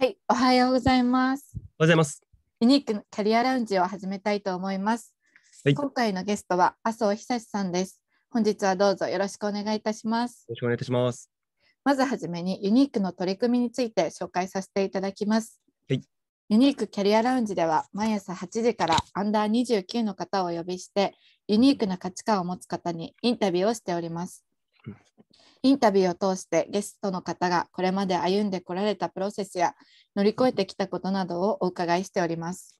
はい、おはようございます。おはようございます。ユニークキャリアラウンジを始めたいと思います。はい、今回のゲストは麻生久志さんです。本日はどうぞよろしくお願いいたします。よろしくお願いいたします。まずはじめにユニークの取り組みについて紹介させていただきます。はい、ユニークキャリアラウンジでは毎朝8時からアンダー29の方をお呼びしてユニークな価値観を持つ方にインタビューをしております。インタビューを通してゲストの方がこれまで歩んでこられたプロセスや乗り越えてきたことなどをお伺いしております。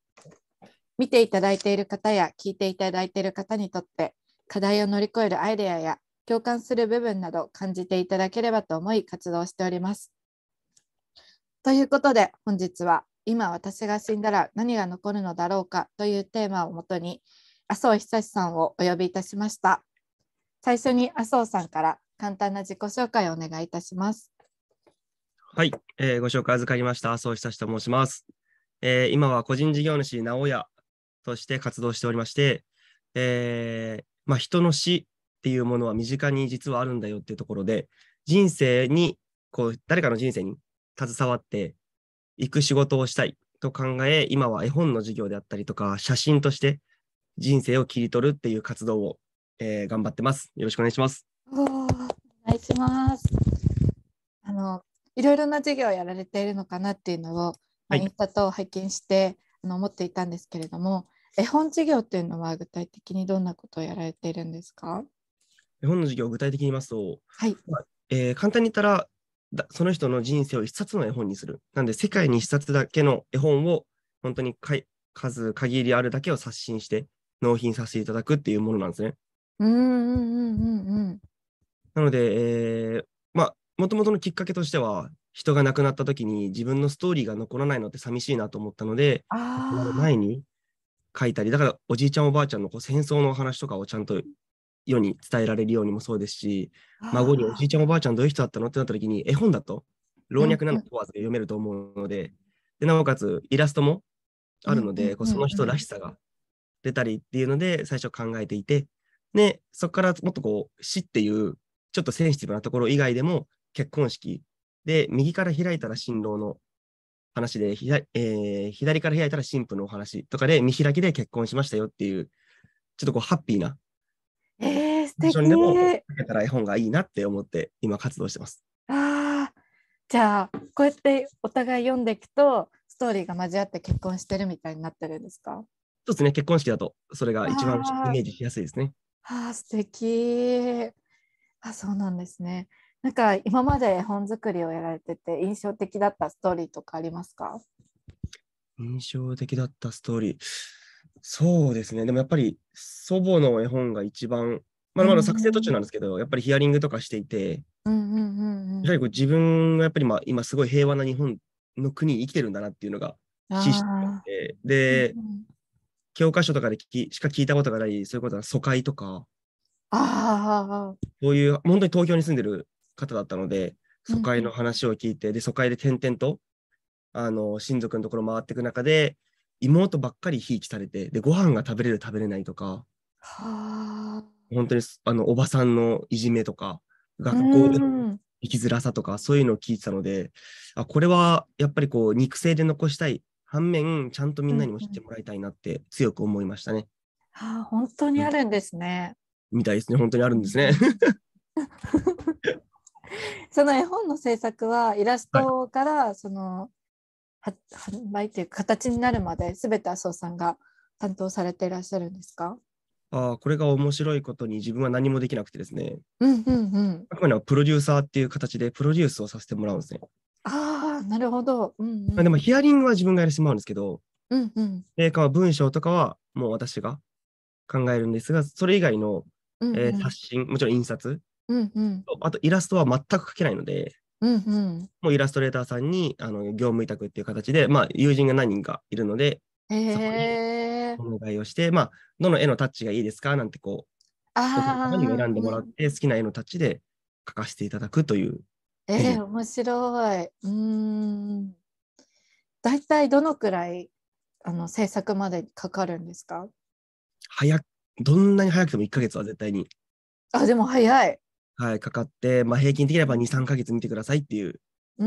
見ていただいている方や聞いていただいている方にとって課題を乗り越えるアイデアや共感する部分など感じていただければと思い活動しております。ということで本日は今私が死んだら何が残るのだろうかというテーマをもとに麻生久さんをお呼びいたしました。最初に麻生さんから簡単な自己紹介をお願いいたします。はい、えー、ご紹介預かりました。麻生久志と申します、えー、今は個人事業主直屋として活動しておりまして、えー、まあ、人の死っていうものは身近に実はあるんだよっていうところで、人生にこう誰かの人生に携わっていく仕事をしたいと考え、今は絵本の授業であったりとか、写真として人生を切り取るっていう活動を、えー、頑張ってます。よろしくお願いします。いします。あのいろいろな授業をやられているのかなっていうのを、はい、インスタと拝見してあの思っていたんですけれども絵本授業っていうのは具体的にどんなことをやられているんですか絵本の授業具体的に言いますと、はいまあ、えー、簡単に言ったらその人の人生を一冊の絵本にする。なんで世界に一冊だけの絵本を本当に数限りあるだけを刷新して納品させていただくっていうものなんですね。うんうんうんうんうん。なので、えー、まあ、もともとのきっかけとしては、人が亡くなった時に自分のストーリーが残らないのって寂しいなと思ったので、前に書いたり、だからおじいちゃんおばあちゃんのこう戦争のお話とかをちゃんと世に伝えられるようにもそうですし、孫におじいちゃんおばあちゃんどういう人だったのってなった時に、絵本だと老若男女問わず読めると思うので、でなおかつイラストもあるので、こうその人らしさが出たりっていうので最初考えていて、で、そこからもっとこう死っていうちょっとセンシティブなところ以外でも、結婚式で、右から開いたら新郎の話で、左,、えー、左から開いたら新婦のお話とかで、見開きで結婚しましたよっていう、ちょっとこう、ハッピーな、えー、素敵にでも書けたら絵本がいいなって思って、今、活動してます。あじゃあ、こうやってお互い読んでいくと、ストーリーが交わって結婚してるみたいになってるんですかそうですね、結婚式だと、それが一番イメージしやすいですね。ああ、素敵あそうなんですね。なんか今まで絵本作りをやられてて印象的だったストーリーとかありますか印象的だったストーリーそうですねでもやっぱり祖母の絵本が一番まだまだ作成途中なんですけど、やっぱりヒアリングとかしていて、うんうんうんうん、やはりこう自分がやっぱり今今すごい平和な日本の国に生きてるんだなっていうのが知識で、で、うんうん、教科書とかで聞きしか聞いたことがないそういうことは疎開とか、あそういう、本当に東京に住んでる方だったので、疎開の話を聞いて、うん、で、疎開で転々と、あの、親族のところ回っていく中で、妹ばっかりひいきされて、で、ご飯が食べれる食べれないとか、は本当に、あの、おばさんのいじめとか、学校での生きづらさとか、そういうのを聞いてたので、あ、これは、やっぱりこう、肉声で残したい。反面、ちゃんとみんなにも知ってもらいたいなって強く思いましたね。うん、はあ、本当にあるんですね。うんみたいですね、本当にあるんですね。その絵本の制作はイラストからその、はい、販売という形になるまで全て麻生さんが担当されていらっしゃるんですかあこれが面白いことに自分は何もできなくてですね。うんうんうん。あくまでプロデューサーっていう形でプロデュースをさせてもらうんですね。ああ、なるほど。うん、うん、でもヒアリングは自分がやらせてもらうんですけど、うんうん。映画文章とかはもう私が考えるんですが、それ以外のうんうん、えー、刷新、もちろん印刷、うんうん、あとイラストは全く描けないので、うんうん、もうイラストレーターさんにあの業務委託っていう形で、まあ、友人が何人かいるので、えー、そこにお願いをして、まあ、どの絵のタッチがいいですかなんてこう、あにも選んでもらって、好きな絵のタッチで描かせていただくという。えー、面白い。うん。大体どのくらいあの制作までかかるんですか早どんなに早くても1ヶ月は絶対に。あ、でも早い。はい、かかって、まあ、平均的には2、3ヶ月見てくださいっていう。う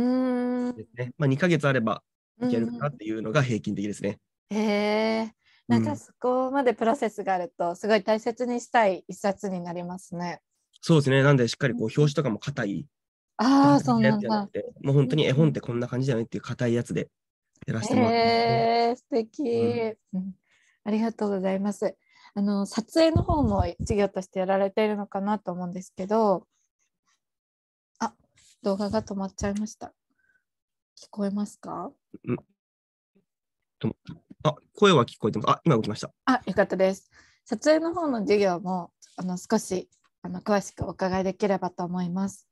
ん。ですね。まあ、2か月あればいけるかなっていうのが平均的ですね。へえ。なんかそこまでプロセスがあると、すごい大切にしたい一冊になりますね。そうですね。なんで、しっかりこう表紙とかも硬い。ああ、そうなんだ。もう本当に絵本ってこんな感じだよねっていう硬いやつでやらせてもらって、ね。え、素敵、うん、ありがとうございます。あの撮影の方も授業としてやられているのかなと思うんですけどあ動画が止まっちゃいました聞こえますかあ声は聞こえてますあ今動きましたあよかったです撮影の方の授業もあの少しあの詳しくお伺いできればと思います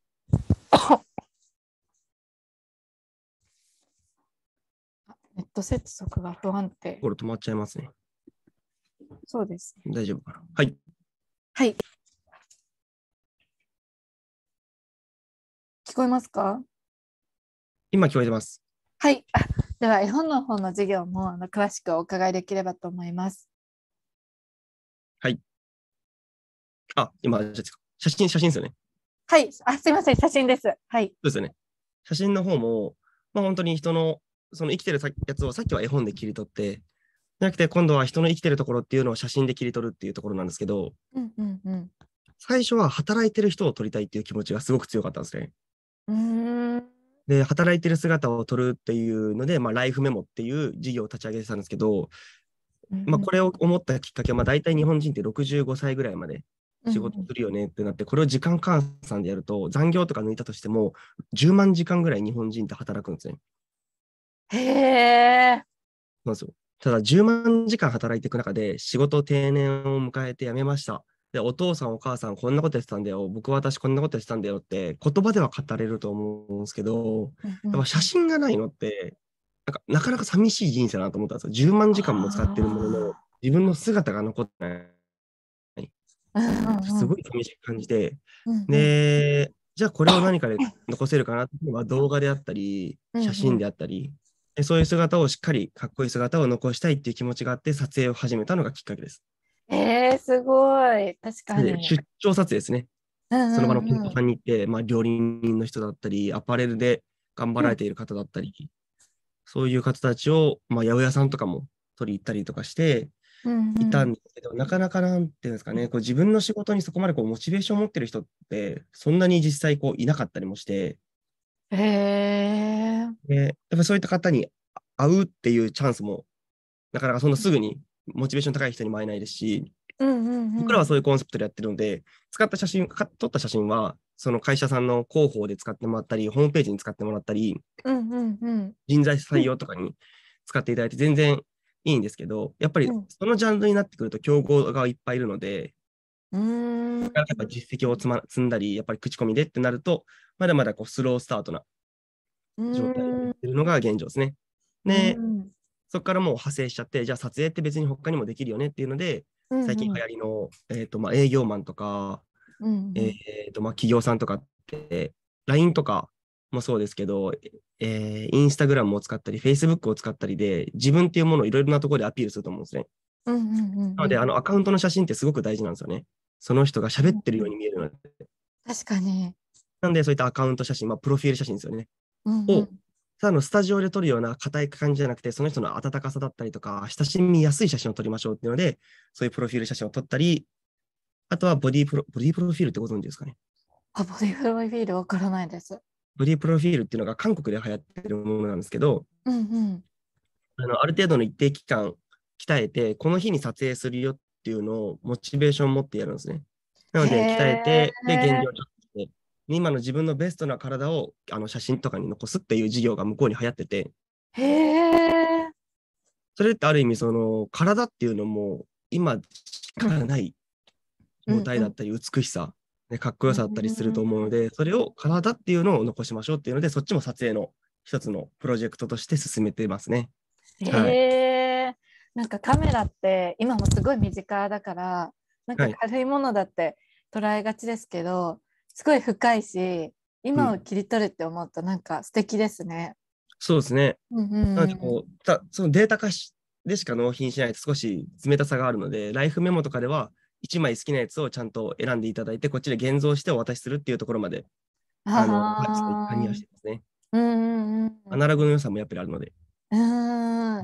ネット接続が不安定。これ止まっちゃいますね。そうです。大丈夫かな。はい。はい。聞こえますか今聞こえてます。はい。では、絵本の方の授業もあの詳しくお伺いできればと思います。はい。あ、今、写真、写真ですよね。はい。あ、すみません。写真です。はい。そうですよね。写真の方も、まあ、本当に人の、その生きてるやつをさっきは絵本で切り取って、じゃなくて今度は人の生きてるところっていうのを写真で切り取るっていうところなんですけど、うんうんうん、最初は働いてる人を撮りたいっていう気持ちがすごく強かったんですね。うんで働いてる姿を撮るっていうので、まあ、ライフメモっていう事業を立ち上げてたんですけど、うんまあ、これを思ったきっかけは、まあ、大体日本人って65歳ぐらいまで仕事するよねってなって、これを時間換算でやると、残業とか抜いたとしても、10万時間ぐらい日本人って働くんですね。へえ。そうなんですよ。ただ10万時間働いていく中で仕事定年を迎えて辞めました。で、お父さんお母さんこんなことやってたんだよ。僕私こんなことやってたんだよって言葉では語れると思うんですけど、やっぱ写真がないのってなんかなかなか寂しい人生だなと思ったんですよ。10万時間も使ってるものの自分の姿が残ってない。すごい寂しく感じて、で、じゃあこれを何かで残せるかなっていうのは動画であったり、写真であったり、そういう姿をしっかりかっこいい姿を残したいっていう気持ちがあって撮影を始めたのがきっかけです。えー、すごい確かに。出張撮影ですね。その場のンポさんに行って、まあ、料理人の人だったりアパレルで頑張られている方だったり、うん、そういう方たちを、まあ、八百屋さんとかも取り行ったりとかして、いたんですけど、なかなかなんていうんですかね、こう自分の仕事にそこまでこうモチベーションを持ってる人って、そんなに実際こういなかったりもして。へえで、やっぱそういった方に会うっていうチャンスも、なかなかそんなすぐにモチベーション高い人にも会えないですし、うんうんうん、僕らはそういうコンセプトでやってるので、使った写真、撮った写真は、その会社さんの広報で使ってもらったり、ホームページに使ってもらったり、うんうんうん、人材採用とかに使っていただいて、全然いいんですけど、やっぱりそのジャンルになってくると、競合がいっぱいいるので、うん、やっぱ実績を積、ま、んだり、やっぱり口コミでってなると、まだまだこうスロースタートな状態になってるのが現状ですね。で、そこからもう派生しちゃって、じゃあ撮影って別に他にもできるよねっていうので、最近流行りの、えーとまあ、営業マンとか、うん、えーとまあ、企業さんとかって、LINE とかもそうですけど、えー、インスタグラムを使ったり、Facebook を使ったりで、自分っていうものをいろいろなところでアピールすると思うんですね。うんうんうんうん、なので、あのアカウントの写真ってすごく大事なんですよね。その人が喋ってるように見えるので。確かに。なんで、そういったアカウント写真、まあ、プロフィール写真ですよね。を、ただのスタジオで撮るような硬い感じじゃなくて、その人の温かさだったりとか、親しみやすい写真を撮りましょうっていうので、そういうプロフィール写真を撮ったり、あとはボディプロ、ボディプロフィールってご存知ですかねあ、ボディプロフィールわからないです。ボディプロフィールっていうのが韓国で流行ってるものなんですけど、うんうん、あのある程度の一定期間鍛えて、この日に撮影するよっていうのをモチベーション持ってやるんですね。なので、鍛えて、で、現状今の自分のベストな体をあの写真とかに残すっていう事業が向こうに流行ってて。へそれってある意味その体っていうのも今しかない状態だったり美しさ、ね、かっこよさだったりすると思うのでそれを体っていうのを残しましょうっていうのでそっちも撮影の一つのプロジェクトとして進めてますね。へえ、はい、なんかカメラって今もすごい身近だからなんか軽いものだって捉えがちですけど、すごい深いし今を切り取るって思うとなんか素敵ですね。そうですね。なんかこうたそのデータ化しでしか納品しないと少し冷たさがあるのでライフメモとかでは1枚好きなやつをちゃんと選んでいただいてこっちで現像してお渡しするっていうところまであの加味はしてますね。うんうんうん、アナログの良さもやっぱりあるので。うんな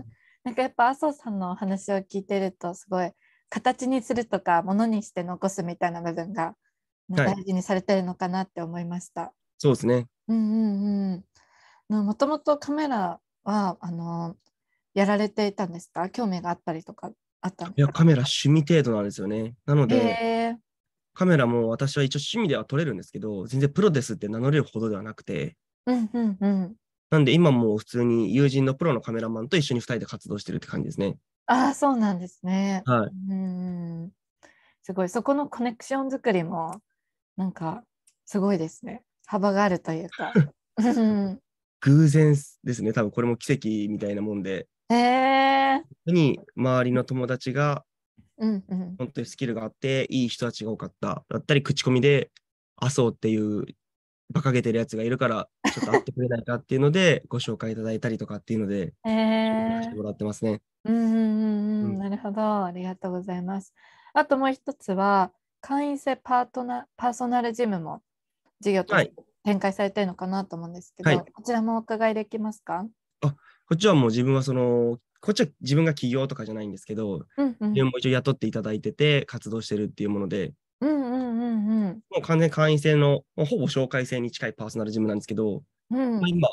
んかやっぱ麻生さんのお話を聞いてるとすごい形にするとかものにして残すみたいな部分が大事にされてるのかなって思いました。はい、そうですね。うんうんうん。もともとカメラはあのやられていたんですか？興味があったりとかあったんですか？いやカメラ趣味程度なんですよね。なので、カメラも私は一応趣味では撮れるんですけど、全然プロですって名乗れるほどではなくて。うんうんうん。なんで今も普通に友人のプロのカメラマンと一緒に二人で活動してるって感じですね。ああそうなんですね。はい。うん。すごいそこのコネクション作りもなんかすごいですね幅があるというか 偶然ですね多分これも奇跡みたいなもんで、えー、に周りの友達が、うんうん、本当にスキルがあっていい人たちが多かっただったり口コミで麻生っていう馬鹿げてるやつがいるからちょっと会ってくれないかっていうので ご紹介いただいたりとかっていうので、えー、してもらってますね。うんうんうん、うん、なるほどありがとうございます。あともう一つは会員制パートナーパーソナルジムも事業と展開されてるのかなと思うんですけど、はい、こちらもお伺いできますかあこっちはもう自分はそのこっちは自分が起業とかじゃないんですけど、うんうん、自分も一応雇っていただいてて活動してるっていうもので、うんうんうんうん、もう完全会員制のほぼ紹介制に近いパーソナルジムなんですけど、うん、まあ、今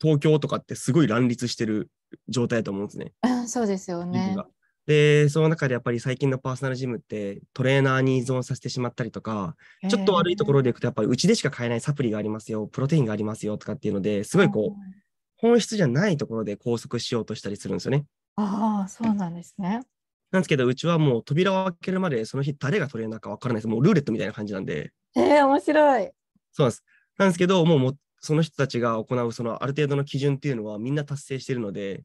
東京とかってすごい乱立してる状態だと思うんですね。うん、そうですよね。で、その中でやっぱり最近のパーソナルジムってトレーナーに依存させてしまったりとか、ちょっと悪いところでいくとやっぱりうちでしか買えないサプリがありますよ、プロテインがありますよとかっていうのですごいこう、本質じゃないところで拘束しようとしたりするんですよね。ああ、そうなんですね。なんですけど、うちはもう扉を開けるまでその日誰がトレーナーかわからないです。もうルーレットみたいな感じなんで。えー、面白い。そうなんです。なんですけど、もうもその人たちが行うそのある程度の基準っていうのはみんな達成しているので、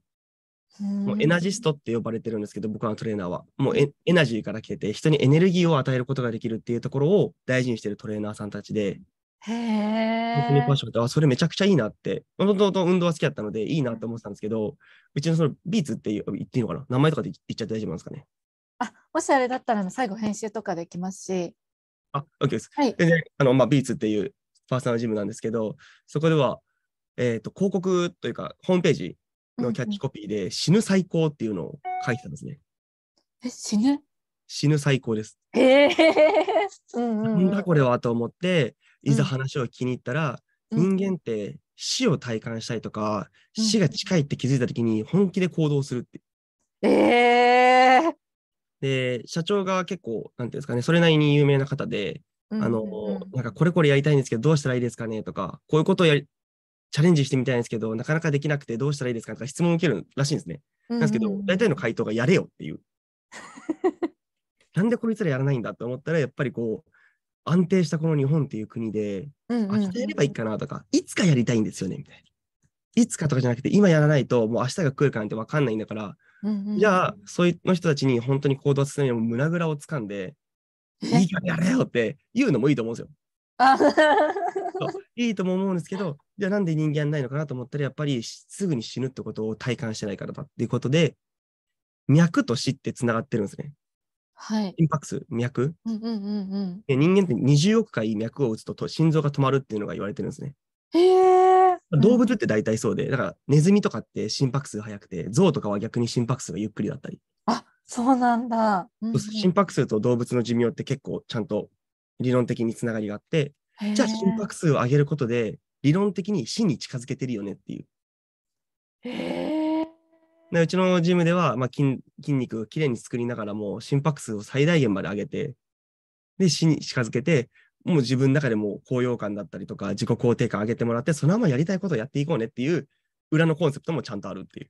もうエナジストって呼ばれてるんですけど、僕のトレーナーは。もうエナジーから来てて、人にエネルギーを与えることができるっていうところを大事にしてるトレーナーさんたちで、へえ。パションて、あ、それめちゃくちゃいいなって、もともと運動は好きだったので、いいなって思ってたんですけど、うちのそのビーツって言っていいのかな名前とかで言っちゃって大丈夫なんですかねあ、もしあれだったら、最後編集とかできますし。あ、OK です。はい、で、あの、まあ、ビーツっていうパーソナルジムなんですけど、そこでは、えっ、ー、と、広告というか、ホームページのキャッチコピーで、死ぬ最高っていうのを書いてたんですね。え、死ぬ死ぬ最高です。へえー。うんうん、なんだこれはと思って、いざ話を気に入ったら、うん、人間って死を体感したりとか、うん、死が近いって気づいた時に本気で行動するって。えー、で、社長が結構、なんていうんですかね、それなりに有名な方で、あの、うんうん、なんかこれこれやりたいんですけど、どうしたらいいですかねとか、こういうことをやりチャレンジしてみたいんですけど、なかなかできなくてどうしたらいいですかとか質問を受けるらしいんですね。なんですけど、大体の回答がやれよっていう。なんでこいつらやらないんだと思ったら、やっぱりこう、安定したこの日本っていう国で、明日やればいいかなとか、いつかやりたいんですよね、みたいな。いつかとかじゃなくて、今やらないと、もう明日が来るかなんて分かんないんだから、じゃあ、そういうの人たちに本当に行動するにも胸ぐらをつかんで、いいからやれよって言うのもいいと思うんですよ。いいとも思うんですけど、じゃあなんで人間ないのかなと思ったら、やっぱりすぐに死ぬってことを体感してないからだっていうことで、脈と死ってつながってるんですね。はい。心拍数、脈。うんうんうんうん、人間って20億回脈を打つと心臓が止まるっていうのが言われてるんですね。へ動物って大体そうで、だからネズミとかって心拍数が速くて、ゾウとかは逆に心拍数がゆっくりだったり。あそうなんだ、うんうん、心拍数と動物の寿命って結構ちゃんと理論的につながりがあって、じゃあ心拍数を上げることで理論的に死に近づけてるよねっていう。へでうちのジムでは、まあ筋、筋肉をきれいに作りながらも心拍数を最大限まで上げて、で、死に近づけて、もう自分の中でも高揚感だったりとか自己肯定感上げてもらって、そのままやりたいことをやっていこうねっていう裏のコンセプトもちゃんとあるっていう。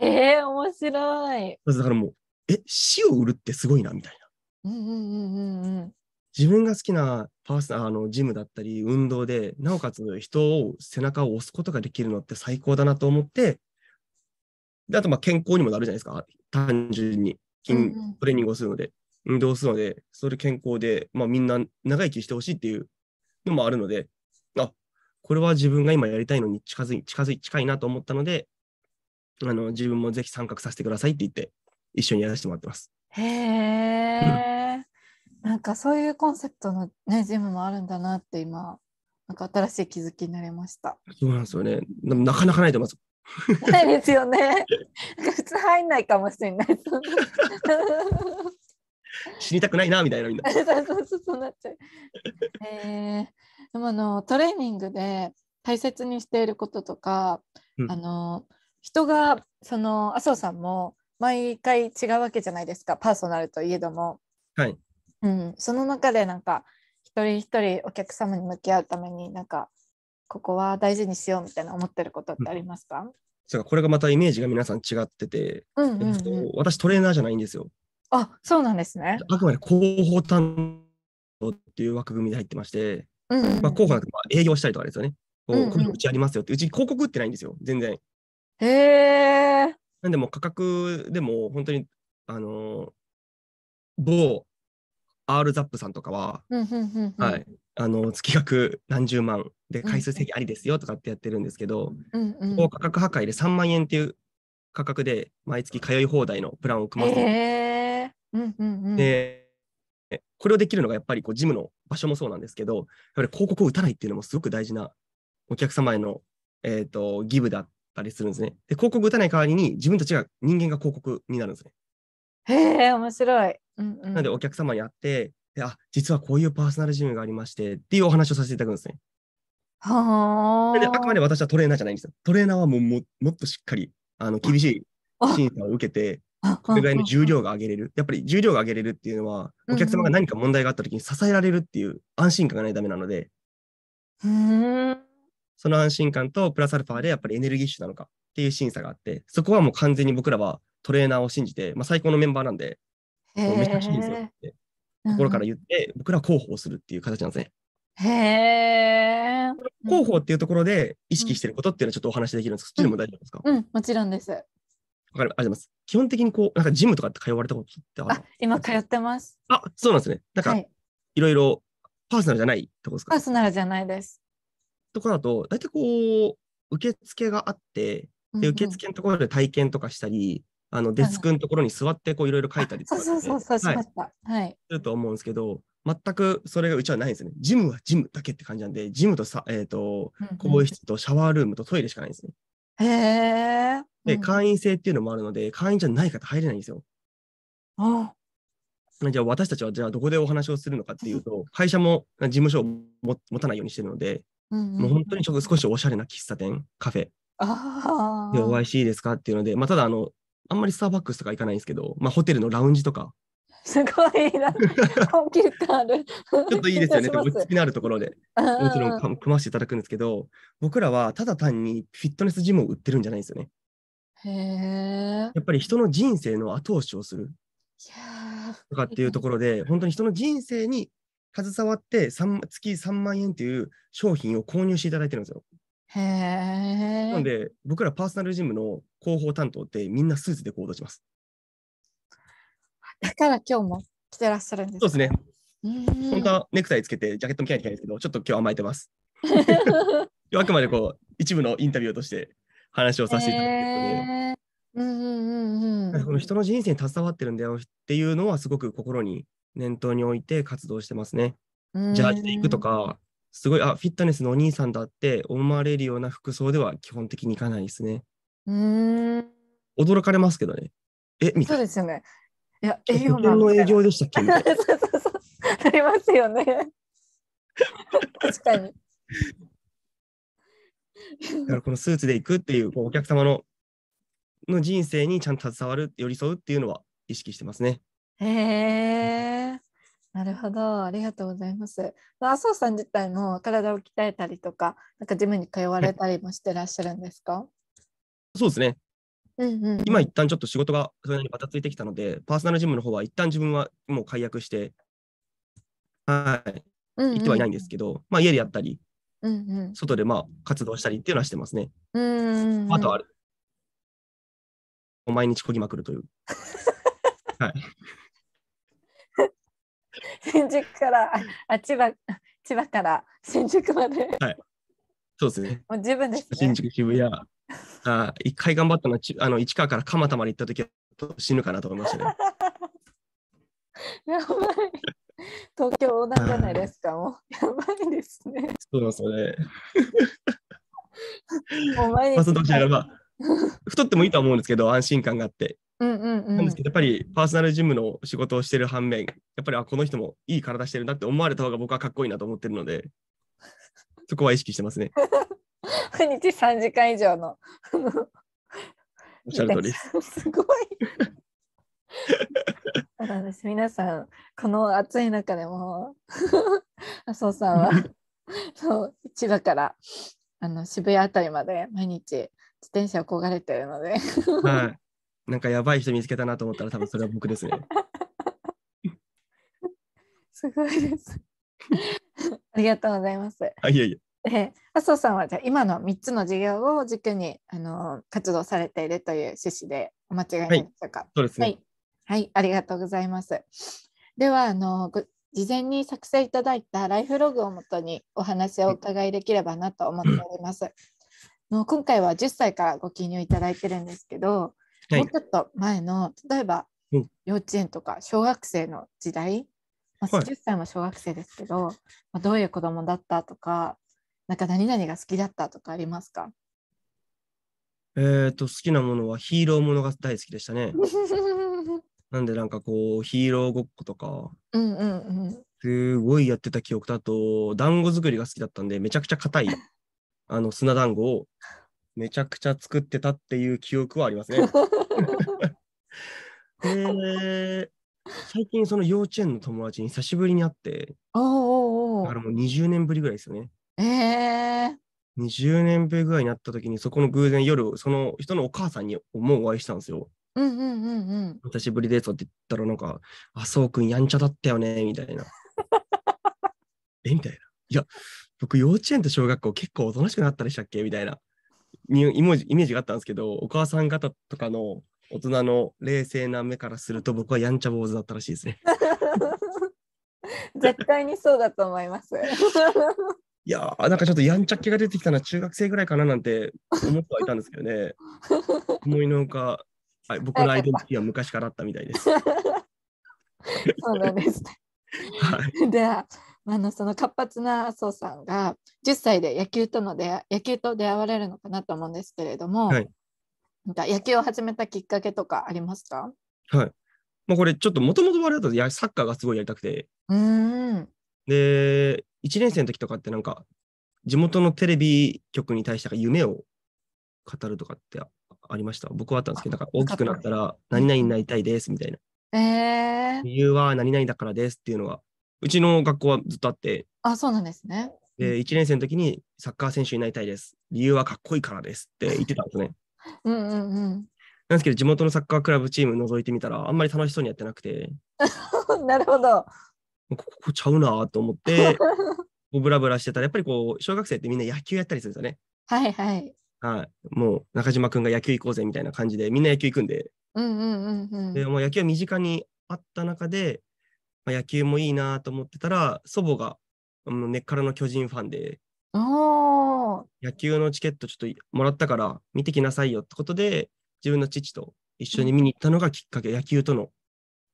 ええー、面白い。だからもう、え、死を売るってすごいなみたいな。うんうんうんうんうん。自分が好きなパーソあのジムだったり、運動で、なおかつ人を背中を押すことができるのって最高だなと思って、であとまあ健康にもなるじゃないですか、単純に。筋トレーニングをするので、運動するので、それ健康で、まあ、みんな長生きしてほしいっていうのもあるので、あこれは自分が今やりたいのに近づい、近づい、近いなと思ったので、あの自分もぜひ参画させてくださいって言って、一緒にやらせてもらってます。へえ、なんかそういうコンセプトの、ね、ジムもあるんだなって今、なんか新しい気づきになりました。そうなんですよね。なかなかないと思います。ないですよね。普通入んないかもしれない。死にたくないなみたいなみんな。そうそうそうなっちゃう。えー、でもあのトレーニングで大切にしていることとか、うん、あの人がその麻生さんも毎回違うわけじゃないですかパーソナルといえども。はい、うん、その中でなんか一人一人お客様に向き合うためになんかここは大事にしようみたいな思ってることってありますか、うん、そうこれがまたイメージが皆さん違ってて、うんうんうん、私トレーナーじゃないんですよ。あそうなんですね。あくまで広報担当っていう枠組みで入ってまして、うんうん、まあ、広報なんて営業したりとかですよね。こう、うんうん、うちありますよって、うち広告打ってないんですよ、全然。へえ。なんでも価格でも本当に、あのー、某 R ザップさんとかは、はい、あの月額何十万で回数制限ありですよとかってやってるんですけど、高価格破壊で3万円っていう価格で毎月通い放題のプランを組ませて、えーうんうんうん、でこれをできるのがやっぱりこうジムの場所もそうなんですけどやっぱり広告を打たないっていうのもすごく大事なお客様への、えーと、ギブだったりするんですねで広告打たない代わりに自分たちが人間が広告になるんですねへえ面白いうんうん、なでお客様に会ってで、あ、実はこういうパーソナルジムがありましてっていうお話をさせていただくんですね。はあ。で、あくまで私はトレーナーじゃないんですよ。トレーナーはもうももっとしっかりあの厳しい審査を受けて、これぐらいの重量が上げれる。やっぱり重量が上げれるっていうのは、お客様が何か問題があった時に支えられるっていう安心感がないためなので、うん、その安心感とプラスアルファでやっぱりエネルギッシュなのかっていう審査があって、そこはもう完全に僕らはトレーナーを信じて、まあ、最高のメンバーなんで、めっちゃいいでって心から言って、うん、僕ら広報するっていう形なんですね。へえ。広報っていうところで意識してることっていうのはちょっとお話できるんですけど、うん、そっちでも大丈夫ですか、うん、うん、もちろんです。わかります。基本的にこう、なんかジムとかって通われたことってある今通ってます。あ、そうなんですね。なんか、はい、いろいろパーソナルじゃないとこですかパーソナルじゃないです。とこだと、大体こう、受付があって、で受付のところで体験とかしたり、あのデスクのところに座ってこういろいろ書いたりとか、そうそうそうはい。すると思うんですけど、全くそれがうちはないですね。ジムはジムだけって感じなんで、ジムとさ、えー、と、更衣室とシャワールームとトイレしかないんですね。へえ。で、会員制っていうのもあるので、会員じゃない方入れないんですよ。ああ。じゃあ私たちはじゃあどこでお話をするのかっていうと、会社も事務所を持たないようにしてるので、うんうん、もう本当にちょっと少しおしゃれな喫茶店、カフェでお会いしていいですかっていうので、まあ、ただあのあんまりスターバックスとか行かないんですけど、まあ、ホテルのラウンジとか。すごいな、コン感ある。ちょっといいですよね、落 ち着きのあるところで、もちろん組ませていただくんですけど、僕らはただ単にフィットネスジムを売ってるんじゃないんですよね。へやっぱり人の人生の後押しをするとかっていうところで、本当に人の人生に携わって3月3万円という商品を購入していただいてるんですよ。へえ。なので、僕らパーソナルジムの広報担当ってみんなスーツで行動します。だから今日も着てらっしゃるんですそうですね。本当はネクタイつけてジャケットも着ないといけないんですけど、ちょっと今日甘えてます。あくまでこう一部のインタビューとして話をさせていただいてので、この人の人生に携わってるんだよっていうのはすごく心に念頭に置いて活動してますね。ジャージで行くとか、すごい、あ、フィットネスのお兄さんだって思われるような服装では基本的にいかないですね。うん。驚かれますけどね。え、みたいな。そうですよね。いや、営業の営業でしたっけた そうそうそう。ありますよね。確かに。だからこのスーツで行くっていうこうお客様のの人生にちゃんと携わる寄り添うっていうのは意識してますね。へえ。なるほど、ありがとうございます。麻生さん自体も体を鍛えたりとか、なんかジムに通われたりもしてらっしゃるんですか、はい、そうですね。うんうん、今一旦ちょっと仕事がそれなりにばたついてきたので、パーソナルジムの方は一旦自分はもう解約して、はい、行ってはいないんですけど、まあ、家でやったり、うんうん、外でまあ活動したりっていうのはしてますね。うん、うん、あとはある、毎日こぎまくるという。はい新宿からあ千葉千葉から新宿まで。はい。そうですね。もう十分です、ね、新宿渋谷。あ一回頑張ったのはあの市川から蒲田まで行った時は死ぬかなと思いましたね。やばい。東京横断じゃないですか。もうやばいですね。そうなんですよね。もう毎日。まあ、太ってもいいと思うんですけど、安心感があって、うんうんうん、なんですけど、やっぱりパーソナルジムの仕事をしてる反面、やっぱりあこの人もいい体してるなって思われた方が僕はかっこいいなと思ってるので、そこは意識してますね。毎日3時間以上の。おっしゃる通りです。すごい。私皆さんこの暑い中でも 麻生さんはそう千葉からあの渋谷あたりまで毎日自転車をこがれてるのではい、なんかやばい人見つけたなと思ったら多分それは僕ですね。すごいです。ありがとうございます。あいやいや。え麻生さんはじゃ今の三つの事業を軸にあの活動されているという趣旨でお間違いないでしょうか。はい、そうですね、はい、はい、ありがとうございます。ではあの事前に作成いただいたライフログをもとにお話をお伺いできればなと思っております。の今回は10歳からご記入いただいてるんですけどもうちょっと前の例えば幼稚園とか小学生の時代、まあ、10歳も小学生ですけど、はい、まあ、どういう子供だったとかなんか何々が好きだったとかありますかえっと好きなものはヒーローものが大好きでしたね。なんでなんかこうヒーローごっことか、うんうんうん、すごいやってた記憶だと団子作りが好きだったんでめちゃくちゃ硬い あの砂団子をめちゃくちゃ作ってたっていう記憶はありますね。で、最近その幼稚園の友達に久しぶりに会って、おおおうだかもう20年ぶりぐらいですよね。えー、20年ぶりぐらいになった時に、そこの偶然夜、その人のお母さんにもうお会いしたんですよ。うんうんうんうん、久しぶりですって言ったらなんか「あそうくんやんちゃだったよね」みたいな。えみたいな。いや僕幼稚園と小学校結構おとなしくなったでしたっけみたいな。イメージがあったんですけど、お母さん方とかの大人の冷静な目からすると、僕はやんちゃ坊主だったらしいですね。絶対にそうだと思います。いやー、なんかちょっとやんちゃっ気が出てきたのは中学生ぐらいかななんて思ってはいたんですけどね。思いのほか、はい、僕のアイデンティティは昔からあったみたいです。そうなんですね。はい、ではあのその活発な麻生さんが10歳で野球との出野球と出会われるのかなと思うんですけれども、はい、なんか野球を始めたきっかけとかありますかはいまあ、これちょっともともと悪いだとサッカーがすごいやりたくてうんで1年生の時とかってなんか地元のテレビ局に対して夢を語るとかってありました僕はあったんですけどだから大きくなったら何々になりたいですみたいな、えー、理由は何々だからですっていうのはうちの学校はずっとあって、あ、そうなんですね。で、1年生の時にサッカー選手になりたいです。理由はかっこいいからですって言ってたんですね。うんうんうん。なんですけど、地元のサッカークラブチーム覗いてみたら、あんまり楽しそうにやってなくて。なるほど。ここちゃうなと思って、こ うブラブラしてたら、やっぱりこう、小学生ってみんな野球やったりするんですよね。はいはい。はい、もう中島君が野球行こうぜみたいな感じでみんな野球行くんで,、うんうんうんうん、でもう野球は身近にあった中でまあ、野球もいいなと思ってたら、祖母が根っからの巨人ファンで、野球のチケットちょっともらったから見てきなさいよってことで、自分の父と一緒に見に行ったのがきっかけ、野球との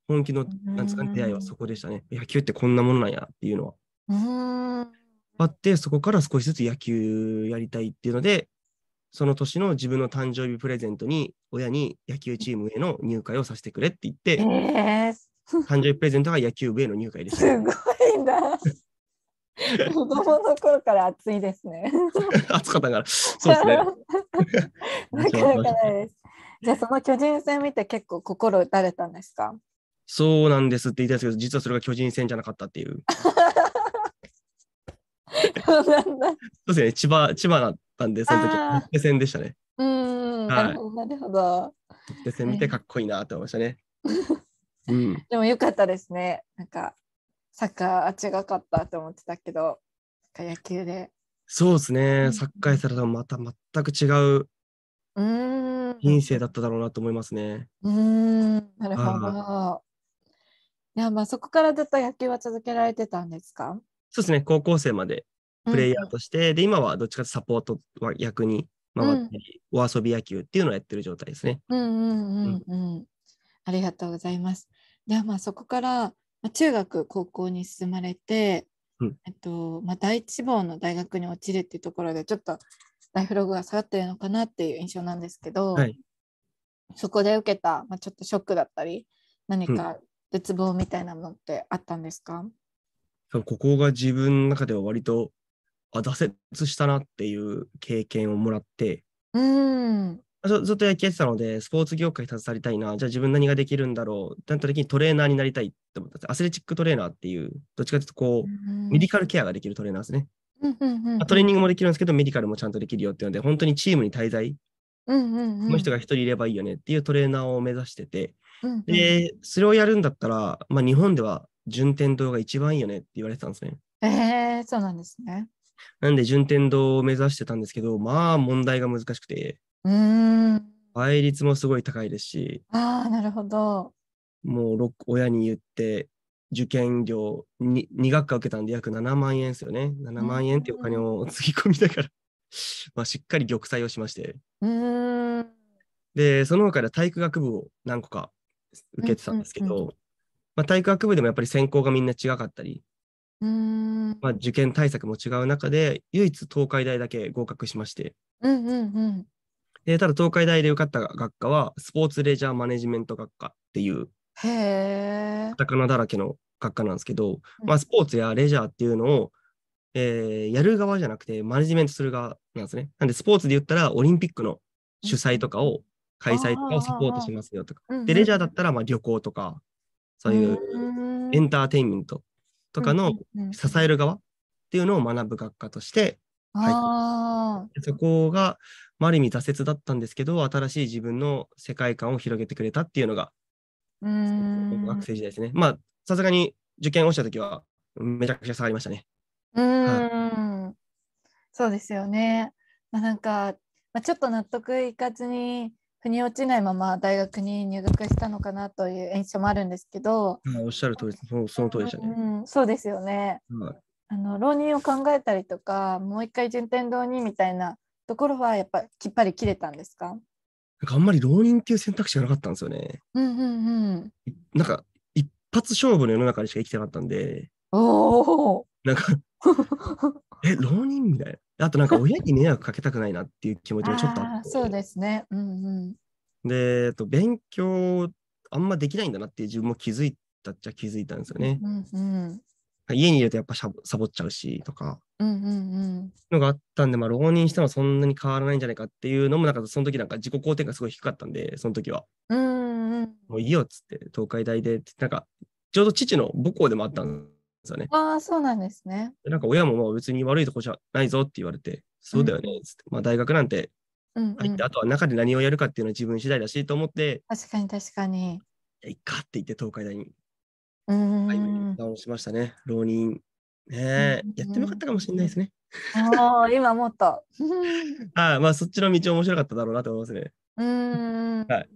本気のなんですか、ね、出会いはそこでしたね。野球ってこんなものなんやっていうのは。うんあってそこから少しずつ野球やりたいっていうのでその年の自分の誕生日プレゼントに親に野球チームへの入会をさせてくれって言って、えー、誕生日プレゼントが野球部への入会です。すごいんだ。子供の頃から暑いですね。暑かったから。そうですね。なかなかないです。じゃあその巨人戦見て結構心打たれたんですかそうなんですって言いたいですけど、実はそれが巨人戦じゃなかったっていう。そうですね、千葉、千葉だったんで、その時、ロッテ戦でしたね。うん、はい、なるほど。ロッテ戦見てかっこいいなと思いましたね。うん、でもよかったですねなんかサッカーは違かったと思ってたけど野球でそうですね、サッカーやったらまた全く違う人生だっただろうなと思いますね。うんなるほど。いやまあそこからずっと野球は続けられてたんですかそうですね高校生までプレイヤーとして、うん、で今はどっちかとサポートは役に回ったり、うん、お遊び野球っていうのをやってる状態ですね。うんうんうんうん、うん、ありがとうございます。でまあそこから、ま中学高校に進まれて、うん、えっとまあ、第一志望の大学に落ちるっていうところでちょっとライフログが下がってるのかなっていう印象なんですけど、はい、そこで受けた、まあ、ちょっとショックだったり何か絶望みたいなのってあったんですか、うん、ここが自分の中では割とあ挫折したなっていう経験をもらってうんずずっと野球やってたので、スポーツ業界に携わりたいな、じゃあ自分何ができるんだろうちゃんった時にトレーナーになりたいと思ったアスレチックトレーナーっていう、どっちかというとこう、メディカルケアができるトレーナーですね。トレーニングもできるんですけど、メディカルもちゃんとできるよっていうので、本当にチームに滞在、この人が一人いればいいよねっていうトレーナーを目指してて、うんで、それをやるんだったら、まあ、日本では順天堂が一番いいよねって言われてたんですね。えー、そうなんですね。なんで順天堂を目指してたんですけど、まあ問題が難しくて、うん。倍率もすごい高いですし。あなるほど。もう親に言って受験料に2学科受けたんで約7万円ですよね。7万円っていうお金をつぎ込みながら まあしっかり玉砕をしまして。で、その他で体育学部を何個か受けてたんですけど、まあ、体育学部でもやっぱり専攻がみんな違かったり、まあ、受験対策も違う中で唯一東海大だけ合格しまして、うんうんうん、で、ただ東海大で受かった学科は、スポーツレジャーマネジメント学科っていう、へカタカナだらけの学科なんですけど、まあ、スポーツやレジャーっていうのを、えー、やる側じゃなくて、マネジメントする側なんですね。なんで、スポーツで言ったら、オリンピックの主催とかを、開催とかをサポートしますよとか。で、レジャーだったら、まあ、旅行とか、そういうエンターテインメントとかの支える側っていうのを学ぶ学科として、はい、そこが、あ、る意味挫折だったんですけど、新しい自分の世界観を広げてくれたっていうのが、うん学生時代ですね。まあ、さすがに受験をした時は、めちゃくちゃ下がりましたね。うん、はい、そうですよね。まあ、なんか、まあ、ちょっと納得いかずに、腑に落ちないまま大学に入学したのかなという印象もあるんですけど、うん、おっしゃる通りその通りでしたね、うん、そうですよね、はい、あの浪人を考えたりとかもう一回順天堂にみたいなところはやっぱきっぱり切れたんですかなんかあんまり浪人っていう選択肢がなかったんですよね。うんうんうん、なんか一発勝負の世の中にしか生きてなかったんで。おお。なんか え浪人みたいな。あとなんか親に迷惑かけたくないなっていう気持ちもちょっとあった。そうですね。うんうん、で、えっと、勉強あんまできないんだなっていう自分も気づいたっちゃ気づいたんですよね。うんうん、家にいるとやっぱサボっちゃうしとか、うんうんうん、のがあったんで、まあ、浪人してもそんなに変わらないんじゃないかっていうのもなんかその時なんか自己肯定がすごい低かったんでその時は、うん、うん、もういいよっつって東海大でなんかちょうど父の母校でもあったんですよね、ああそうなんですねなんか親ももう別に悪いとこじゃないぞって言われてそうだよねっつって、うん、まあ、大学なんて入って、あとは中で何をやるかっていうのは自分次第だしと思って確かに確かにいっかって言って東海大にはい、ダウンしましたね。浪人。ね、やってなかったかもしれないですね。ああ、今もっと。あ あ、まあそっちの道面白かっただろうなと思いますね。はい。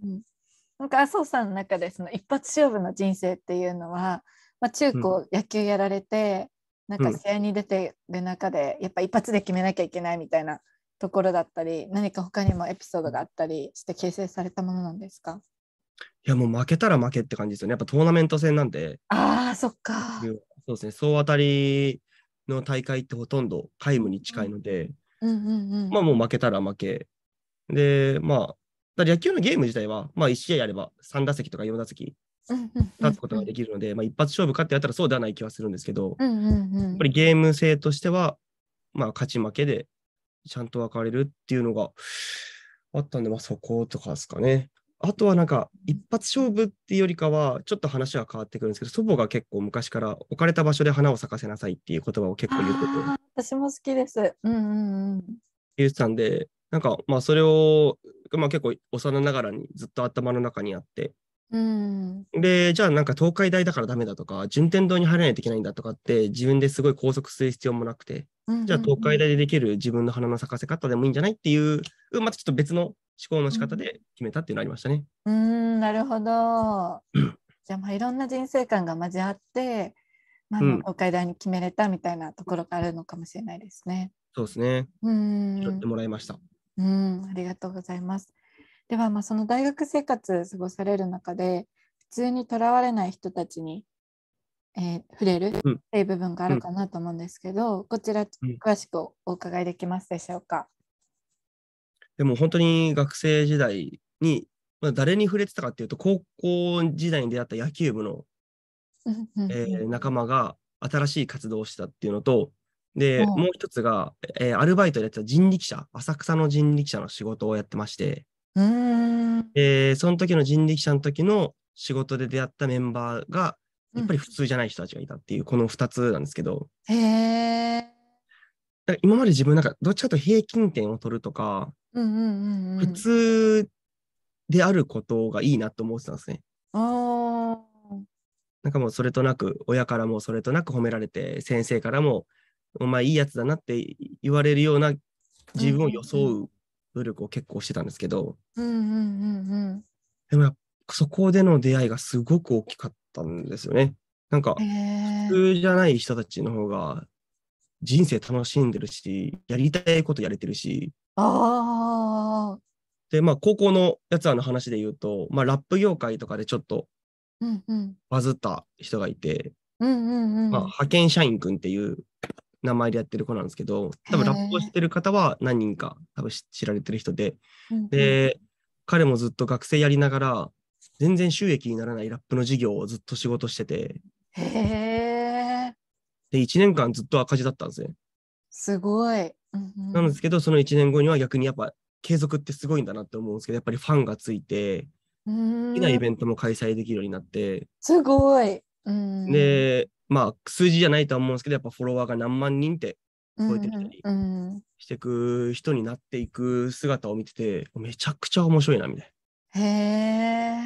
なんか麻生さんの中でその一発勝負の人生っていうのは、まあ、中高野球やられて、うん、なんか試合に出てる中で、やっぱ一発で決めなきゃいけないみたいなところだったり何か他にもエピソードがあったりして形成されたものなんですかいや、もう負けたら負けって感じですよね。やっぱトーナメント戦なんで。ああ、そっか。そうですね。総当たりの大会ってほとんど皆無に近いので、まあもう負けたら負け。で、まあ、野球のゲーム自体は、まあ1試合やれば3打席とか4打席立つことができるので、まあ一発勝負かってやったらそうではない気はするんですけど、やっぱりゲーム性としては、まあ勝ち負けでちゃんと分かれるっていうのがあったんで、まあそことかですかね。あとはなんか、一発勝負っていうよりかは、ちょっと話は変わってくるんですけど、祖母が結構昔から置かれた場所で花を咲かせなさいっていう言葉を結構言ってて。私も好きです。うんうんうん。言ってたんで、なんか、まあそれを、まあ結構幼ながらにずっと頭の中にあって、うん、で、じゃあなんか東海大だからダメだとか、順天堂に入らないといけないんだとかって、自分ですごい拘束する必要もなくて、うんうんうん、じゃあ東海大でできる自分の花の咲かせ方でもいいんじゃないっていう、またちょっと別の思考の仕方で決めたっていうのありましたね。うん、なるほど。じゃあまあいろんな人生観が交わって、まあ、東海大に決めれたみたいなところがあるのかもしれないですね。うん、そうですね。うん。拾ってもらいました。うん、ありがとうございます。では、まあ、その大学生活過ごされる中で普通にとらわれない人たちに、えー、触れるっていう部分があるかなと思うんですけど、うん、こちら詳しくお伺いできますでしょうか。でも本当に学生時代に、まあ、誰に触れてたかっていうと高校時代に出会った野球部の、え仲間が新しい活動をしたっていうのとで、もう一つが、えー、アルバイトでやってた人力車浅草の人力車の仕事をやってましてで、その時の人力車の時の仕事で出会ったメンバーが、やっぱり普通じゃない人たちがいたっていう、この2つなんですけど。うん、へだから今まで自分なんか、どっちかと平均点を取るとか、うんうんうんうん、普通であることがいいなと思ってたんですね。あなんかもうそれとなく、親からもそれとなく褒められて、先生からも、お前いいやつだなって言われるような自分を装う努力を結構してたんですけど、うんうんうんうん、でもそこでの出会いがすごく大きかったんですよね。なんか、普通じゃない人たちの方が人生楽しんでるし、やりたいことやれてるし。あで、まあ、高校のやつらの話で言うと、まあ、ラップ業界とかでちょっとバズった人がいて、派遣社員くんっていう名前でやってる子なんですけど、多分ラップをしてる方は何人か多分知られてる人で、で、彼もずっと学生やりながら、全然収益にならないラップの事業をずっと仕事してて、へで、1年間ずっと赤字だったんですね。すごい。うんなんですけど、その1年後には逆にやっぱ継続ってすごいんだなって思うんですけど、やっぱりファンがついて、好きなイベントも開催できるようになって。すごい。で、まあ、数字じゃないとは思うんですけど、やっぱフォロワーが何万人って超えてきたりしていく人になっていく姿を見てて、めちゃくちゃ面白いな、みたいな。へ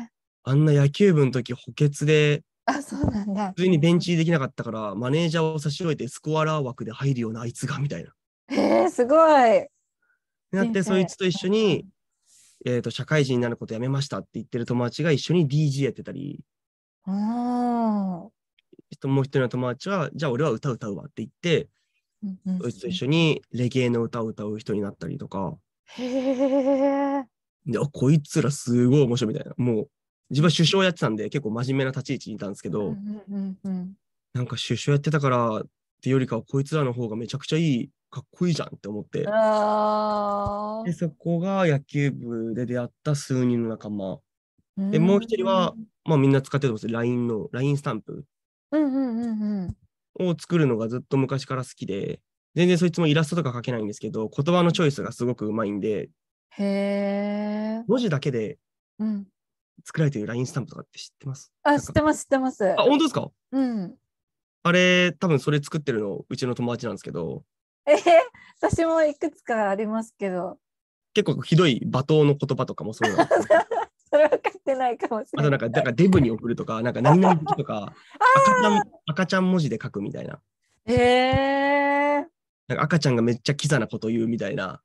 え。あんな野球部の時補欠で、あ、そうなんだ。普通にベンチできなかったから、マネージャーを差し置いてスコアラー枠で入るようなあいつが、みたいな。へえ、すごい。なって、そいつと一緒に、えーと、社会人になることやめましたって言ってる友達が一緒に DJ やってたり。あともう一人の友達は、じゃあ俺は歌歌うわって言って、うん、いつと一緒にレゲエの歌を歌う人になったりとか。へえ。あ、こいつらすごい面白いみたいな。もう、自分は首相やってたんで、結構真面目な立ち位置にいたんですけど、うんうんうん、なんか首相やってたからってよりかは、こいつらの方がめちゃくちゃいい、かっこいいじゃんって思って。で、そこが野球部で出会った数人の仲間。で、もう一人は、まあみんな使ってると思うんですよ。LINE の、LINE スタンプ。うんうんうんうん。を作るのがずっと昔から好きで、全然そいつもイラストとか書けないんですけど、言葉のチョイスがすごくうまいんで、へえ。文字だけで作られてるラインスタンプとかって知ってますなあ、んか知ってます、知ってます。あ、本当ですかうん。あれ、多分それ作ってるの、うちの友達なんですけど、えへ私もいくつかありますけど。結構ひどい罵倒の言葉とかもそうなんです それ分かってないかもしれない。あとなんか、なんかデブに送るとか、なんか何々とか赤ちゃん、赤ちゃん文字で書くみたいな。ええー、なんか赤ちゃんがめっちゃキザなこと言うみたいな、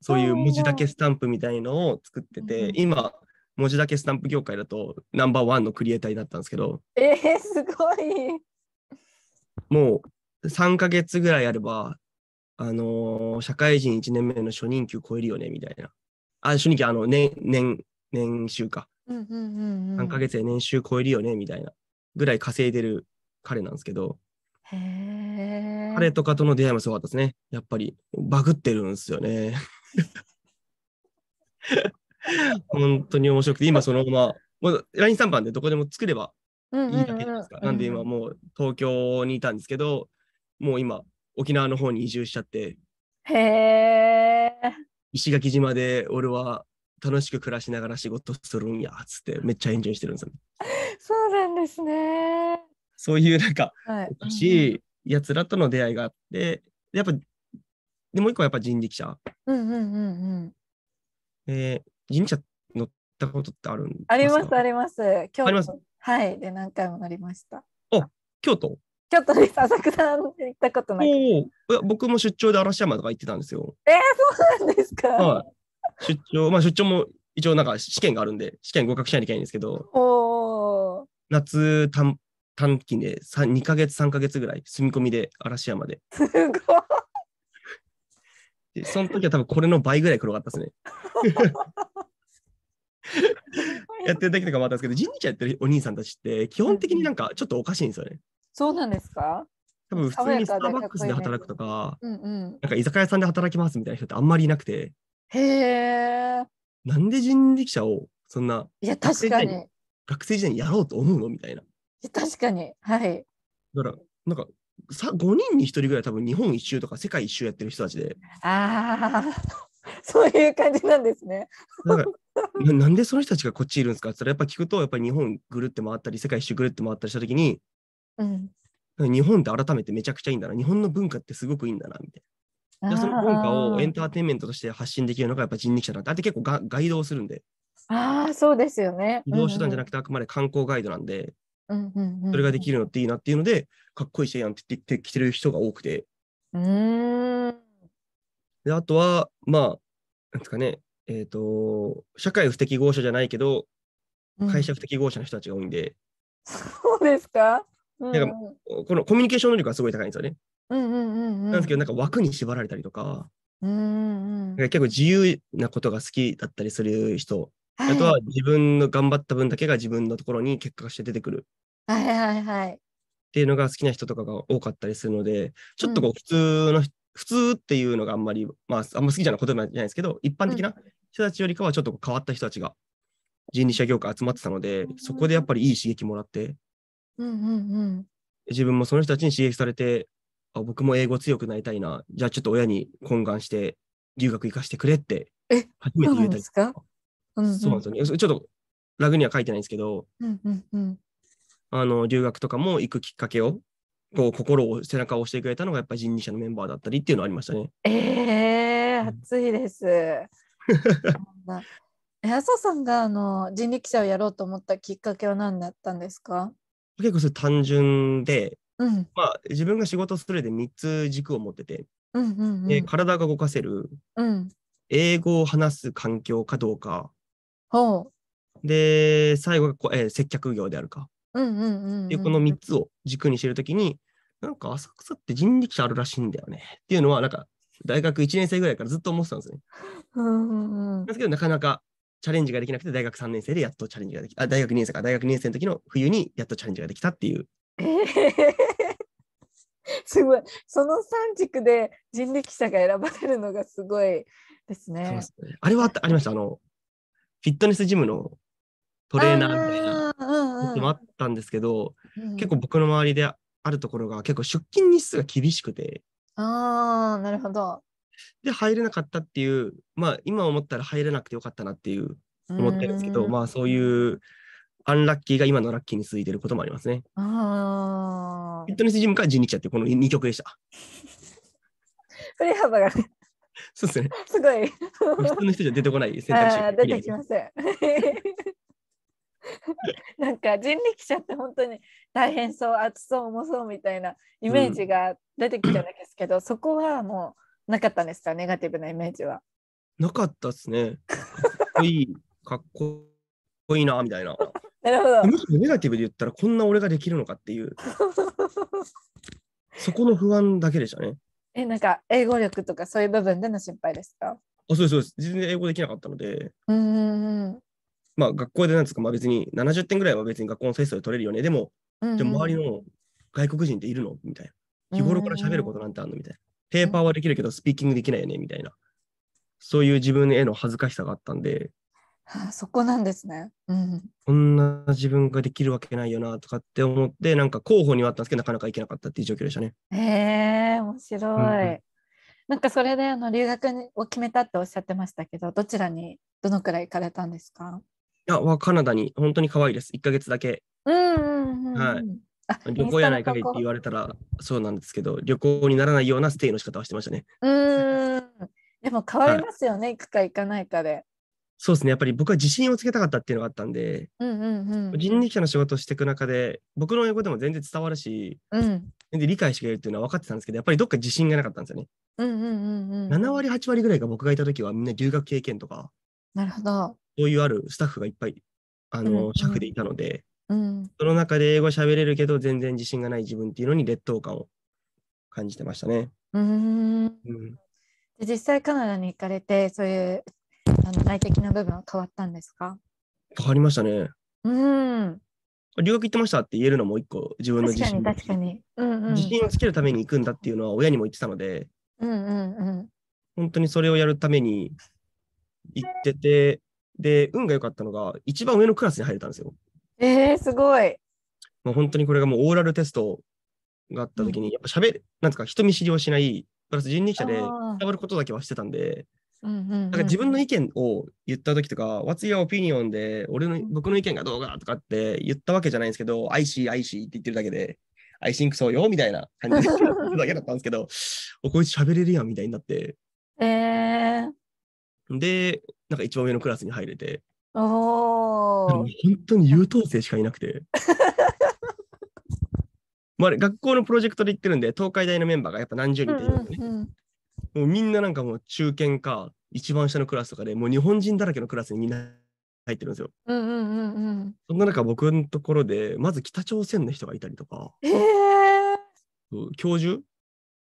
そういう文字だけスタンプみたいのを作ってて、うん、今、文字だけスタンプ業界だとナンバーワンのクリエイターになったんですけど。えー、すごい。もう3か月ぐらいあれば、あのー、社会人1年目の初任給超えるよねみたいな。あ、初任給、あの、年年、年収か、うんうんうんうん、ヶ月で年収超えるよねみたいなぐらい稼いでる彼なんですけど彼とかとの出会いもすごかったですねやっぱりバグってるんですよね 本当に面白くて今そのまま LINE 3番でどこでも作ればいいだけですか、うんうんうん、なんで今もう東京にいたんですけどもう今沖縄の方に移住しちゃってへえ石垣島で俺は楽しく暮らしながら仕事するんやっつってめっちゃエンジョイしてるんですよ。そうなんですね。そういうなんか、はい、おかしいやつらとの出会いがあってやっぱでもう一個はやっぱ人力車。うんうんうんうん。えー、人力車乗ったことってあるんですかありますあります。京都はいで何回も乗りました。お京都京都にす浅草行ったことない。おお僕も出張で嵐山とか行ってたんですよ。えー、そうなんですか。はい出張、まあ出張も一応なんか試験があるんで、試験合格しないといけないんですけど、お夏短短期で2か月、3か月ぐらい住み込みで嵐山で。すごい。その時は多分これの倍ぐらい黒かったですね。やってる時とかもあったんですけど、神社やってるお兄さんたちって、基本的になんかちょっとおかしいんですよね。そうなんですか多分普通にスターバックスで働くとか、なんか居酒屋さんで働きますみたいな人ってあんまりいなくて。へえ。なんで人力車をそんな。いや、確かに。学生時代にやろうと思うのみたいな。いや確かに。はい。だから、なんか、さ5人に1人ぐらい多分日本一周とか世界一周やってる人たちで。ああ。そういう感じなんですね。ななんでその人たちがこっちいるんですかってったらやっぱ聞くとやっぱり日本ぐるって回ったり世界一周ぐるって回ったりしたときに、うん、日本って改めてめちゃくちゃいいんだな日本の文化ってすごくいいんだなみたいな。その文化をエンターテインメントとして発信できるのがやっぱ人力車だって結構がガイドをするんで。ああ、そうですよね。移動手段じゃなくてあくまで観光ガイドなんで、それができるのっていいなっていうので、かっこいい人やんって言ってきてる人が多くて。うんであとは、まあ、なんですかね、えっ、ー、と、社会不適合者じゃないけど、会社不適合者の人たちが多いんで。うん、そうですかうん、なんかこのコミュニケーション能力がすごい高いんですよね。なんですけどなんか枠に縛られたりとかうん結構自由なことが好きだったりする人、はい、あとは自分の頑張った分だけが自分のところに結果がして出てくる。はいはいはい。っていうのが好きな人とかが多かったりするので、ちょっとこう普通の、うん、普通っていうのがあんまり、まあ、あんま好きじゃないことじゃないですけど、一般的な人たちよりかはちょっと変わった人たちが人力車業界集まってたので、そこでやっぱりいい刺激もらって、うんうんうん、自分もその人たちに刺激されて、あ僕も英語強くなりたいな、じゃあちょっと親に懇願して留学行かしてくれって、初めて言えたりそうなんですよね。ちょっとラグには書いてないんですけど、うんうんうん、あの留学とかも行くきっかけを、こう心を背中を押してくれたのがやっぱり人力車のメンバーだったりっていうのはありましたね。えー、暑いです。麻 生さんがあの人力車をやろうと思ったきっかけは何だったんですか結構それ単純で、うん、まあ、自分が仕事するで3つ軸を持ってて、うんうんうん、体が動かせる、うん、英語を話す環境かどうか、ほうで最後がこ、えー、接客業であるか、うんうんうんでこの3つを軸にしてるときになんか浅草って人力車あるらしいんだよねっていうのはなんか大学1年生ぐらいからずっと思ってたんですね。うんうんうん、ですけどなかなかチャレンジができなくて大学3年生でやっとチャレンジができあ大学2年生か大学2年生の時の冬にやっとチャレンジができたっていう すごいその3軸で人力車が選ばれるのがすごいですね。すねあれはありましたあのフィットネスジムのトレーナーみたいなこともあったんですけど、うん、結構僕の周りであるところが結構出勤日数が厳しくて。あーなるほど。で入れなかったっていうまあ今思ったら入れなくてよかったなっていう思ってるんですけど、まあそういうアンラッキーが今のラッキーに続いてることもありますね。ああ。フィットネスジムから人力車ってこの2曲でした。振り幅が。そうですね。すごい。普通の人じゃ出てこない選択肢が。出てきません。なんか人力車って本当に大変そう暑そう重そうみたいなイメージが出てきたんですけど、うん、そこはもうなかったんですかネガティブなイメージは。なかったですね。かっこいいかっこいいなみたいな。なるほど。むしろネガティブで言ったら、こんな俺ができるのかっていう。そこの不安だけでしたね。え、なんか英語力とかそういう部分での心配ですかあそうです、そうです。全然英語できなかったので。うんまあ、学校でなんですか、まあ、別に70点ぐらいは別に学校のテストで取れるよね。でも、でも周りの外国人っているのみたいな。日頃から喋ることなんてあるのみたいな。ペーパーはできるけど、スピーキングできないよねみたいな。そういう自分への恥ずかしさがあったんで、あ、そこなんですね、うん、こんな自分ができるわけないよなとかって思ってなんか候補にはあったんですけどなかなか行けなかったっていう状況でしたね。へえ面白い、うんうん、なんかそれであの留学を決めたっておっしゃってましたけどどちらにどのくらい行かれたんですかいやカナダに本当に可愛いです一か月だけ。うんうんうん、はい旅行やないかって言われたらそうなんですけど旅行にならないようなステイの仕方をしてましたね。うんでも変わりますよね、はい、行くか行かないかで。そうですね。やっぱり僕は自信をつけたかったっていうのがあったんで、うんうんうん、人力車の仕事をしていく中で、僕の英語でも全然伝わるし、うん、全然理解してくれるっていうのは分かってたんですけど、やっぱりどっか自信がなかったんですよね。うんうんうんうん、7割、8割ぐらいが僕がいた時はみんな留学経験とか、なるほど。そういうあるスタッフがいっぱい、あの、うんうでいたので、うん、その中で英語喋れるけど、全然自信がない自分っていうのに劣等感を感じてましたね。うん、うん実際カナダに行かれてそういうあの内的な部分は変わったんですか変わりましたね。うん留学行ってましたって言えるのも一個自分の自信確かにうんうん、自信をつけるために行くんだっていうのは親にも言ってたので、うんうんうん、本当にそれをやるために行っててで運が良かったのが一番上のクラスに入れたんですよ。えー、すごい、まあ、本当にこれがもうオーラルテストがあった時に、うん、やっぱ喋るなんですか人見知りをしないプラス人力車で伝わることだけはしてたんでなんか自分の意見を言った時とか、What's your opinion で、俺の、僕の意見がどうかとかって言ったわけじゃないんですけど、I see, I see って言ってるだけで、I think so よみたいな感じでだけだったんですけど、おこいつ喋れるやんみたいになって。えー、で、なんか一番上のクラスに入れて。お本当に優等生しかいなくて。まあ、学校のプロジェクトで行ってるんで、東海大のメンバーがやっぱ何十人っているんでね、うんうんうん、もうみんななんかもう中堅か一番下のクラスとかでもう日本人だらけのクラスにみんな入ってるんですよ。うんうんうんうん、そんな中僕のところでまず北朝鮮の人がいたりとか、えー、教授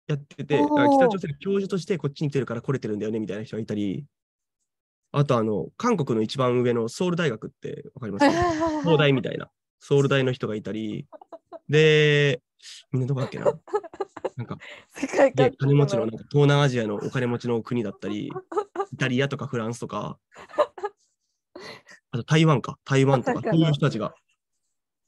やってて北朝鮮の教授としてこっちに来てるから来れてるんだよねみたいな人がいたりあとあの韓国の一番上のソウル大学って分かりますか、東大みたいなソウル大の人がいたりでみんなどこだっけななんか、世界各金持ちのなんか東南アジアのお金持ちの国だったり、イタリアとかフランスとか、あと台湾か、台湾とか、そういう人たちが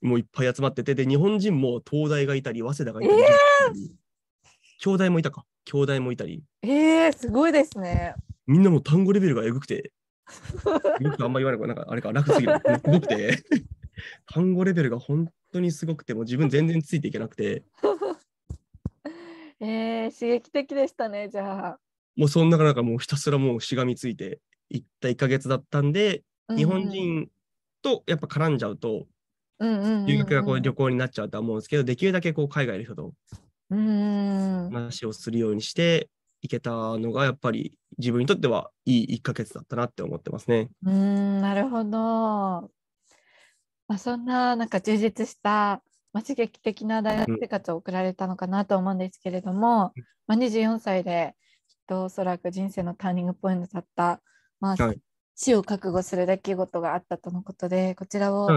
もういっぱい集まってて、で、日本人も東大がいたり、早稲田がいたり、えー、兄弟もいたか、兄弟もいたり。えー、すごいですね。みんなも単語レベルがえぐくて、よくあんまり言わないなんかあれか、楽すぎる。すごくて、単語レベルが本当にすごくて、もう自分全然ついていけなくて。えー、刺激的でしたね、じゃあ。もうそんな中もうひたすらもうしがみついていった1か月だったんで、うん日本人とやっぱ絡んじゃうと、留学がこう旅行になっちゃうとは思うんですけど、できるだけこう海外の人と話をするようにしていけたのが、やっぱり自分にとってはいい1か月だったなって思ってますね。うんなるほど。まあ、そんななんか充実したまあ、刺激的な大学生活を送られたのかなと思うんですけれども、まあ、24歳できっとおそらく人生のターニングポイントだった、まあ、はい、死を覚悟する出来事があったとのことでこちらを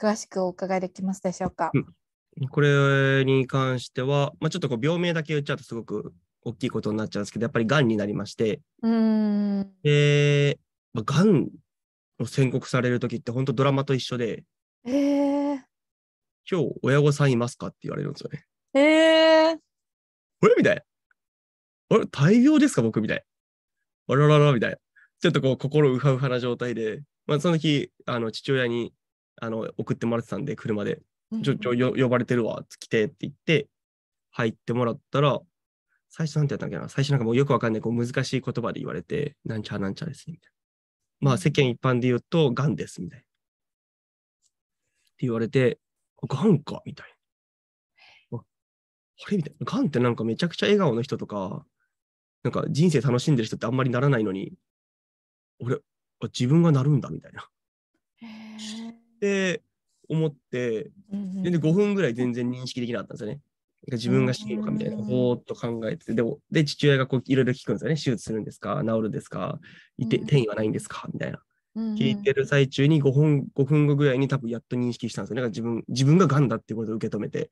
詳しくお伺いできますでしょうか。はいうん、これに関しては、まあ、ちょっとこう病名だけ言っちゃうとすごく大きいことになっちゃうんですけどやっぱりがんになりましてうんで、まあ、がんを宣告される時って本当ドラマと一緒で。えー今日親御さんいますかって言われるんですよね。えー、あれみたいな。あれ、大病ですか僕みたいあらららみたいな。ちょっとこう、心うはうはな状態で、まあ、その日、あの父親にあの送ってもらってたんで、車で、ちょ、ちょ、よ呼ばれてるわ、来てって言って、入ってもらったら、最初なんてやったんけな最初なんかもうよくわかんない、こう難しい言葉で言われて、なんちゃなんちゃです、みたいな。まあ世間一般で言うと、癌です、みたいな。って言われて、がんかみたいな。あれみたいな。がってなんかめちゃくちゃ笑顔の人とか、なんか人生楽しんでる人ってあんまりならないのに、俺、自分がなるんだみたいな。って思って、全然5分ぐらい全然認識できなかったんですよね。自分が死ぬのかみたいな、ぼーっと考えてでで、父親がこういろいろ聞くんですよね。手術するんですか治るんですかいて転移はないんですかみたいな。聞いてる最中に5分 ,5 分後ぐらいに多分やっと認識したんですよ。ね。か自分自分ががんだっていうことを受け止めて。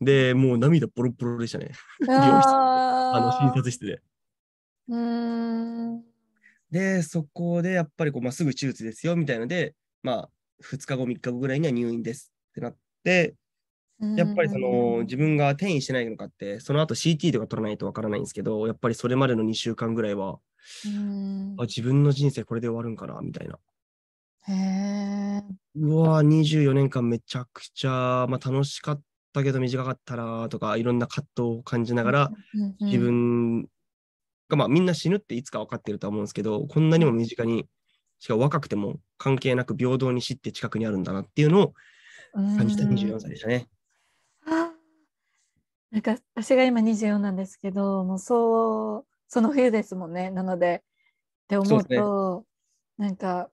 で、もう涙ボロボロでしたね。あの診察室で。で、そこでやっぱりこう、まあ、すぐ手術ですよみたいので、まあ、2日後、3日後ぐらいには入院ですってなって、やっぱりその自分が転移してないのかってその後 CT とか取らないとわからないんですけどやっぱりそれまでの2週間ぐらいはあ自分の人生これで終わるんかなみたいな。へうわ24年間めちゃくちゃ、まあ、楽しかったけど短かったなとかいろんな葛藤を感じながら自分が、まあ、みんな死ぬっていつか分かってるとは思うんですけどこんなにも身近にしかも若くても関係なく平等に死って近くにあるんだなっていうのを感じた24歳でしたね。なんか私が今24なんですけどもうそうその冬ですもんねなのでって思うとう、ね、なんか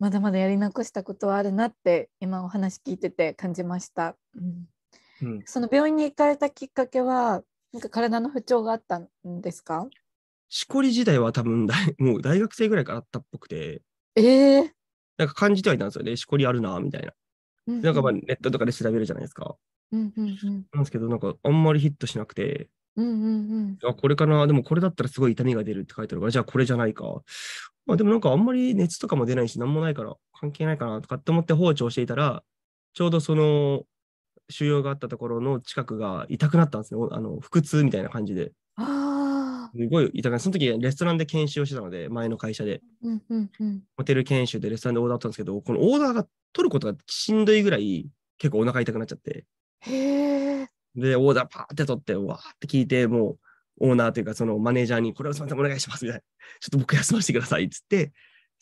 まだまだやり残したことはあるなって今お話聞いてて感じました、うん、うん、その病院に行かれたきっかけはなんか体の不調があったんですかしこり自体は多分大 もう大学生ぐらいからあったっぽくてええー、なんか感じてはいたんですよねしこりあるなみたいな、うん、なんかまあネットとかで調べるじゃないですかうんうんうん、なんですけど、なんかあんまりヒットしなくて、うんうんうん、あこれかな、でもこれだったらすごい痛みが出るって書いてあるから、じゃあこれじゃないか。まあ、でもなんかあんまり熱とかも出ないし、何もないから関係ないかなとかって思って放置をしていたら、ちょうどその腫瘍があったところの近くが痛くなったんですね、あの腹痛みたいな感じで。すごい痛くなその時レストランで研修をしてたので、前の会社で。うんうんうん、ホテル研修でレストランでオーダーだったんですけど、このオーダーが取ることがしんどいぐらい、結構お腹痛くなっちゃって。で、オーダーパーって取って、わーって聞いて、もうオーナーというか、そのマネージャーに、これをすみません、お願いしますみたいな。ちょっと僕休ませてくださいっつって、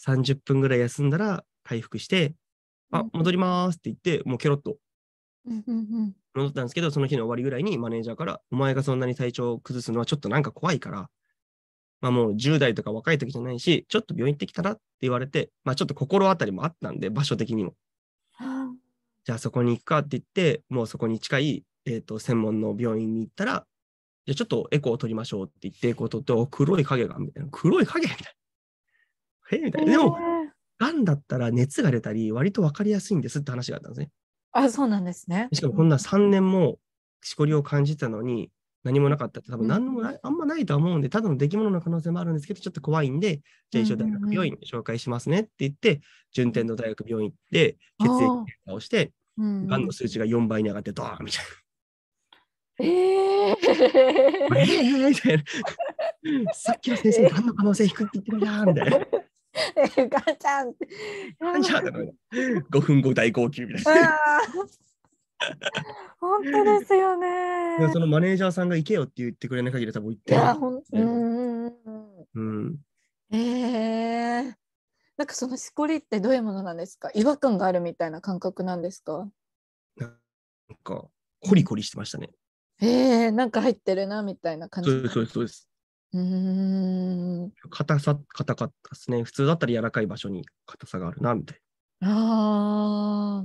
30分ぐらい休んだら回復して、あ、戻りますって言って、もうケロッと戻ったんですけど、その日の終わりぐらいにマネージャーから、お前がそんなに体調を崩すのはちょっとなんか怖いから、まあもう10代とか若い時じゃないし、ちょっと病院行ってきたらって言われて、まあちょっと心当たりもあったんで、場所的にも。じゃあそこに行くかって言って、もうそこに近い、えーと、専門の病院に行ったら、じゃあちょっとエコーを取りましょうって言って、エコー取って、黒い影が、みたいな。黒い影みたいな。えみたいな。でも、がんだったら熱が出たり、割と分かりやすいんですって話があったんですね。あ、そうなんですね。しかもこんな3年もしこりを感じたのに、何もなかったって多分何もない、あんまないと思うんで、ただの出来物の可能性もあるんですけど、ちょっと怖いんで、じゃあ一緒大学病院紹介しますねって言って、順天堂大学病院行って、血液検査をして、が、んの数値が4倍に上がって、ドーンみたいな。えー、えー、みたいな。さっきの先生、がんの可能性低いって言ってるなみたいな。え ガンちゃん。ガンちゃん。5分後大号泣みたいな。本当ですよね。そのマネージャーさんが行けよって言ってくれない限り多分行ってない、いや、ほん、うんうん。ええー、なんかそのしこりってどういうものなんですか違和感があるみたいな感覚なんですかなんか、コリコリしてましたね。ええー、なんか入ってるなみたいな感じ。そうです、そうです、そうです。うん硬さ、硬かったですね。普通だったら柔らかい場所に硬さがあるな、みたいな。ああ。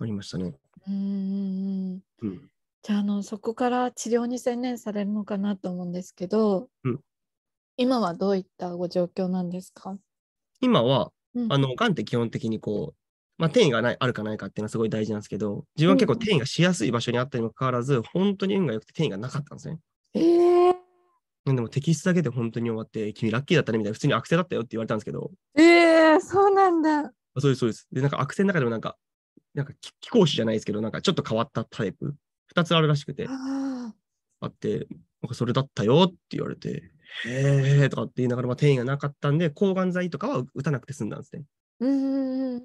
ありましたね。うんうんじゃあのそこから治療に専念されるのかなと思うんですけど、うん、今はどういったご状況なんですか今は、うん、あのがんって基本的にこう、まあ、転移がないあるかないかっていうのはすごい大事なんですけど自分は結構転移がしやすい場所にあったにもかかわらず、うん、本当に運が良くて転移がなかったんですね。えー、でもテキストだけで本当に終わって君ラッキーだったねみたいな普通に悪性だったよって言われたんですけどええー、そうなんだそうですそうですでなんか悪性の中でもなんかなんか貴公子じゃないですけど、なんかちょっと変わったタイプ、2つあるらしくて、あって、なんかそれだったよって言われて、へえとかって言いながら、まあ、転移がなかったんで、抗がん剤とかは打たなくて済んだんですね。なん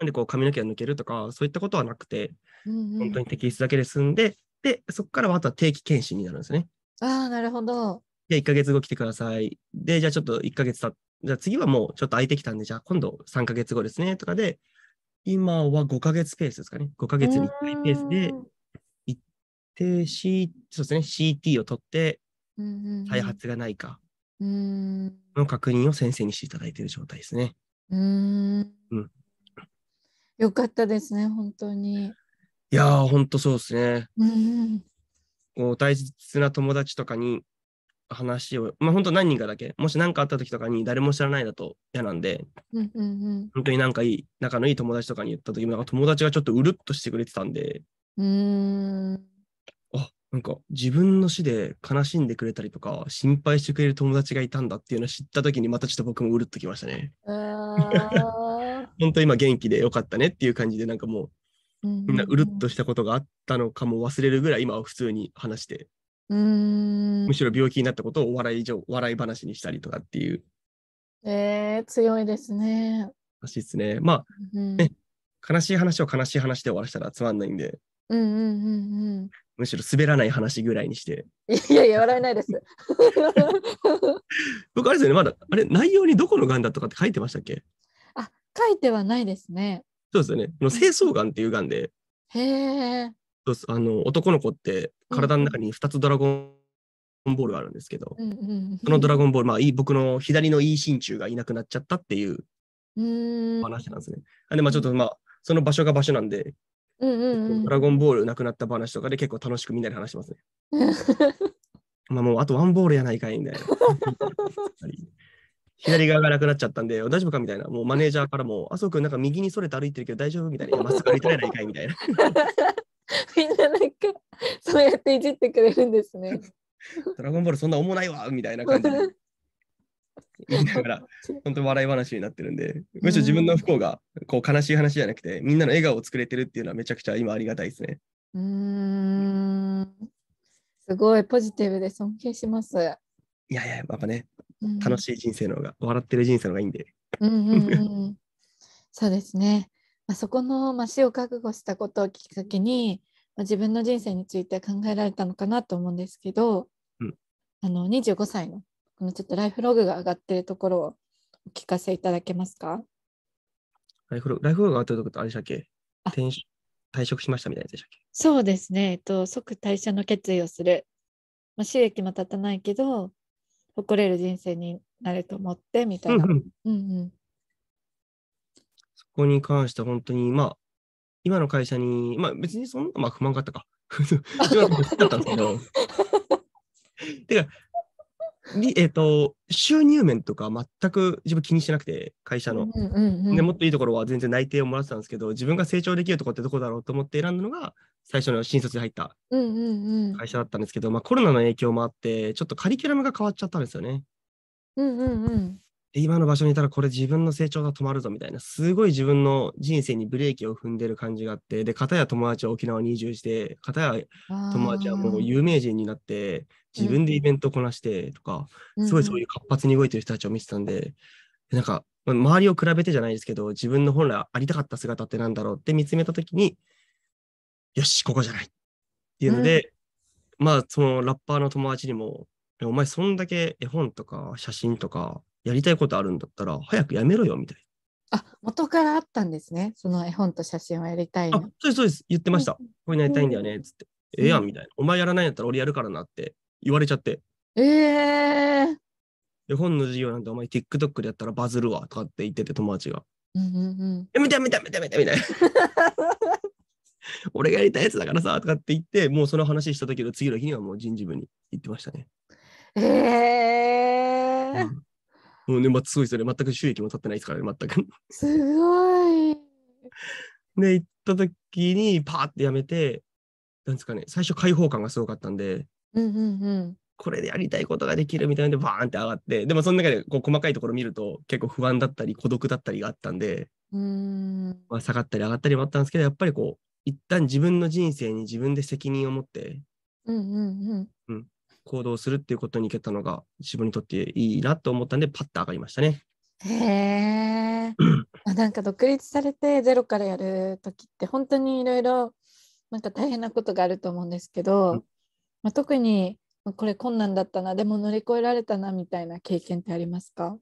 でこう髪の毛が抜けるとか、そういったことはなくて、本当に摘出だけで済んで、で、そこからはあとは定期検診になるんですね。ああ、なるほど。で、1ヶ月後来てください。で、じゃあちょっと1ヶ月たじゃあ次はもうちょっと空いてきたんで、じゃあ今度3ヶ月後ですねとかで、今は5ヶ月ペースですかね。5ヶ月に1回ペースで行って、C そうですね、CT を取って、再発がないかの確認を先生にしていただいている状態ですね。うん、うん、よかったですね、本当に。いやー、本当そうですね。うん、こう大切な友達とかに、話を、まあ本当何人かだけ、もし何かあった時とかに誰も知らないだと嫌なんで、うんうんうん、本当になんかいい、仲のいい友達とかに言った時も、なんか友達がちょっとうるっとしてくれてたんで、うんあなんか自分の死で悲しんでくれたりとか、心配してくれる友達がいたんだっていうのを知った時に、またちょっと僕もうるっときましたね。本当今元気でよかったねっていう感じで、なんかもう、みんなうるっとしたことがあったのかも忘れるぐらい、今は普通に話してうんむしろ病気になったことをお笑い上笑い話にしたりとかっていう。えー、強いですね。らしいですね。まあ、うん、ね悲しい話を悲しい話で終わらせたらつまんないんで。うんうんうんうん、むしろ滑らない話ぐらいにして。いやいや、笑えないです。僕、あれですよね、まだ、あれ、内容にどこのがんだとかって書いてましたっけあ書いてはないですね。そうですよね。の清掃がんっていうがんで。へえ。あの男の子って体の中に2つドラゴンボールがあるんですけど、うんうんうんそのドラゴンボール、まあ、僕の左のい心中がいなくなっちゃったっていう話なんですね。でまあちょっとまあその場所が場所なんで、うんうんうん、ドラゴンボールなくなった話とかで結構楽しくみんなで話しますね。まあもうあとワンボールやないかいみたいな。左側がなくなっちゃったんで、大丈夫かみたいな。もうマネージャーからも、あそこなんか右にそれて歩いてるけど大丈夫みたいな。まっすぐ歩いてないないかいみたいな。みんななんかそうやっていじってくれるんですね。ドラゴンボールそんな重ないわみたいな感じで。言いながら、本当に笑い話になってるんで、むしろ自分の不幸がこう悲しい話じゃなくて、みんなの笑顔を作れてるっていうのはめちゃくちゃ今ありがたいですね。うん、すごいポジティブで尊敬します。いやいや、やっぱね、楽しい人生の方が、笑ってる人生の方がいいんで。うんうんうん、そうですね。まあ、そこの、まあ、死を覚悟したことをきっかけに、まあ、自分の人生について考えられたのかなと思うんですけど、うん、あの25歳のこのちょっとライフログが上がってるところをお聞かせいただけますかライフログライフログが上がってるところってあれでしたっけ退職しましたみたいなでしたっけそうですね、えっと、即退社の決意をする、まあ、収益も立たないけど誇れる人生になると思ってみたいな。うんうんこに関しては本当に、まあ、今の会社に、まあ別にそんな、まあ不満があったか。今のだったんですけど。てか、えっ、ー、と、収入面とか全く自分気にしてなくて、会社の、うんうんうん、で。もっといいところは全然内定をもらってたんですけど、自分が成長できるとこってどこだろうと思って選んだのが、最初の新卒に入った会社だったんですけど、うんうんうん、まあ、コロナの影響もあって、ちょっとカリキュラムが変わっちゃったんですよね。うんうんうん、今の場所にいたらこれ自分の成長が止まるぞみたいな、すごい自分の人生にブレーキを踏んでる感じがあって、で、片や友達は沖縄に移住して、片や友達はもう有名人になって、自分でイベントこなしてとか、すごいそういう活発に動いてる人たちを見てたんで、うなんか、周りを比べてじゃないですけど、自分の本来ありたかった姿ってなんだろうって見つめたときに、よし、ここじゃないっていうので、うん、まあ、そのラッパーの友達にも、お前そんだけ絵本とか写真とかやりたいことあるんだったら、早くやめろよ、みたいな。あ、元からあったんですね。その絵本と写真をやりたいあ、そうです、そうです。言ってました。これいやりたいんだよね、つって。ええやん、みたいな。お前やらないんやったら俺やるからなって言われちゃって。ええー。絵本の授業なんてお前 TikTok でやったらバズるわ、とかって言ってて、友達が。うんうんうん。やめてやめてやめてやめてみたいな。俺がやりたいやつだからさとかって言ってもうその話した時の次の日にはもう人事部に行ってましたね。えもう年末すごいそれ、全く収益も立ってないですからね、全く。すごい。で、行った時に、パーってやめて、なんですかね、最初開放感がすごかったんで、うんうんこれでやりたいことができるみたいなんで、バーンって上がって、でもその中でこう細かいところ見ると、結構不安だったり、孤独だったりがあったんで、うんまあ、下がったり上がったりもあったんですけど、やっぱりこう、一旦自分の人生に自分で責任を持って、うんうんうん、行動するっていうことにいけたのが自分にとっていいなと思ったんでパッと上がりましたね。へえ なんか独立されてゼロからやる時って本当にいろいろなんか大変なことがあると思うんですけど、うん、まあ、特にこれ困難だったなでも乗り越えられたなみたいな経験ってありますか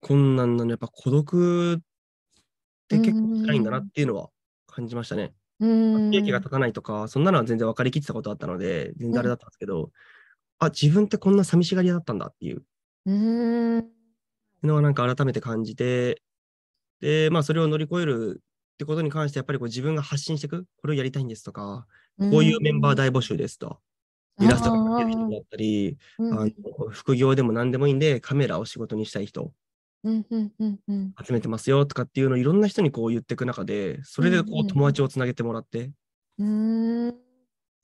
困難なのやっぱ孤独って結構辛いんだなっていうのは感じましたね。利益が立たないとか、そんなのは全然分かりきってたことあったので、全然あれだったんですけど、うん、あ、自分ってこんな寂しがり屋だったんだっていう。うのはなんか改めて感じて、で、まあそれを乗り越えるってことに関して、やっぱりこう自分が発信していく、これをやりたいんですとか、こういうメンバー大募集ですと。イラストが描ける人だったり、あの副業でも何でもいいんで、カメラを仕事にしたい人うんうんうんうん、集めてますよとかっていうのをいろんな人にこう言っていく中でそれでこう友達をつなげてもらって、うん、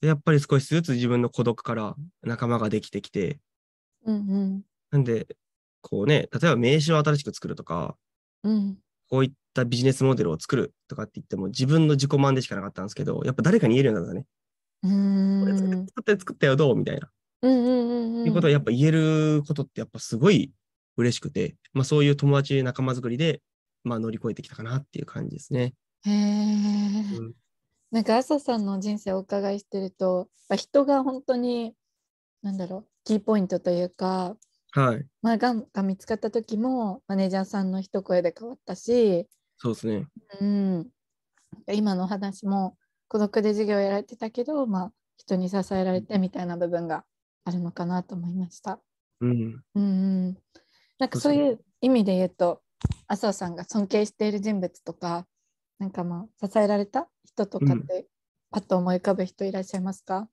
でやっぱり少しずつ自分の孤独から仲間ができてきて、うんうん、なんでこうね例えば名刺を新しく作るとか、うん、こういったビジネスモデルを作るとかって言っても自分の自己満でしかなかったんですけどやっぱ誰かに言えるようになったね。うんこれ作っ作ったよどうみたいな。うんうんうんうん、いうことはやっぱ言えることってやっぱすごい嬉しくて、まあ、そういう友達、仲間作りで、まあ、乗り越えてきたかなっていう感じですね。へえ、うん、なんか朝さんの人生をお伺いしてると、人が本当に何だろうキーポイントというか、はいまあ、がんが見つかった時もマネージャーさんの一声で変わったしそうですね、うん、今の話も孤独で授業をやられてたけど、まあ、人に支えられてみたいな部分があるのかなと思いました。うん、うんうんなんかそういう意味で言うと麻生さんが尊敬している人物とかなんかまあ支えられた人とかって、パッと思い浮かぶ人いらっしゃいますか、うん、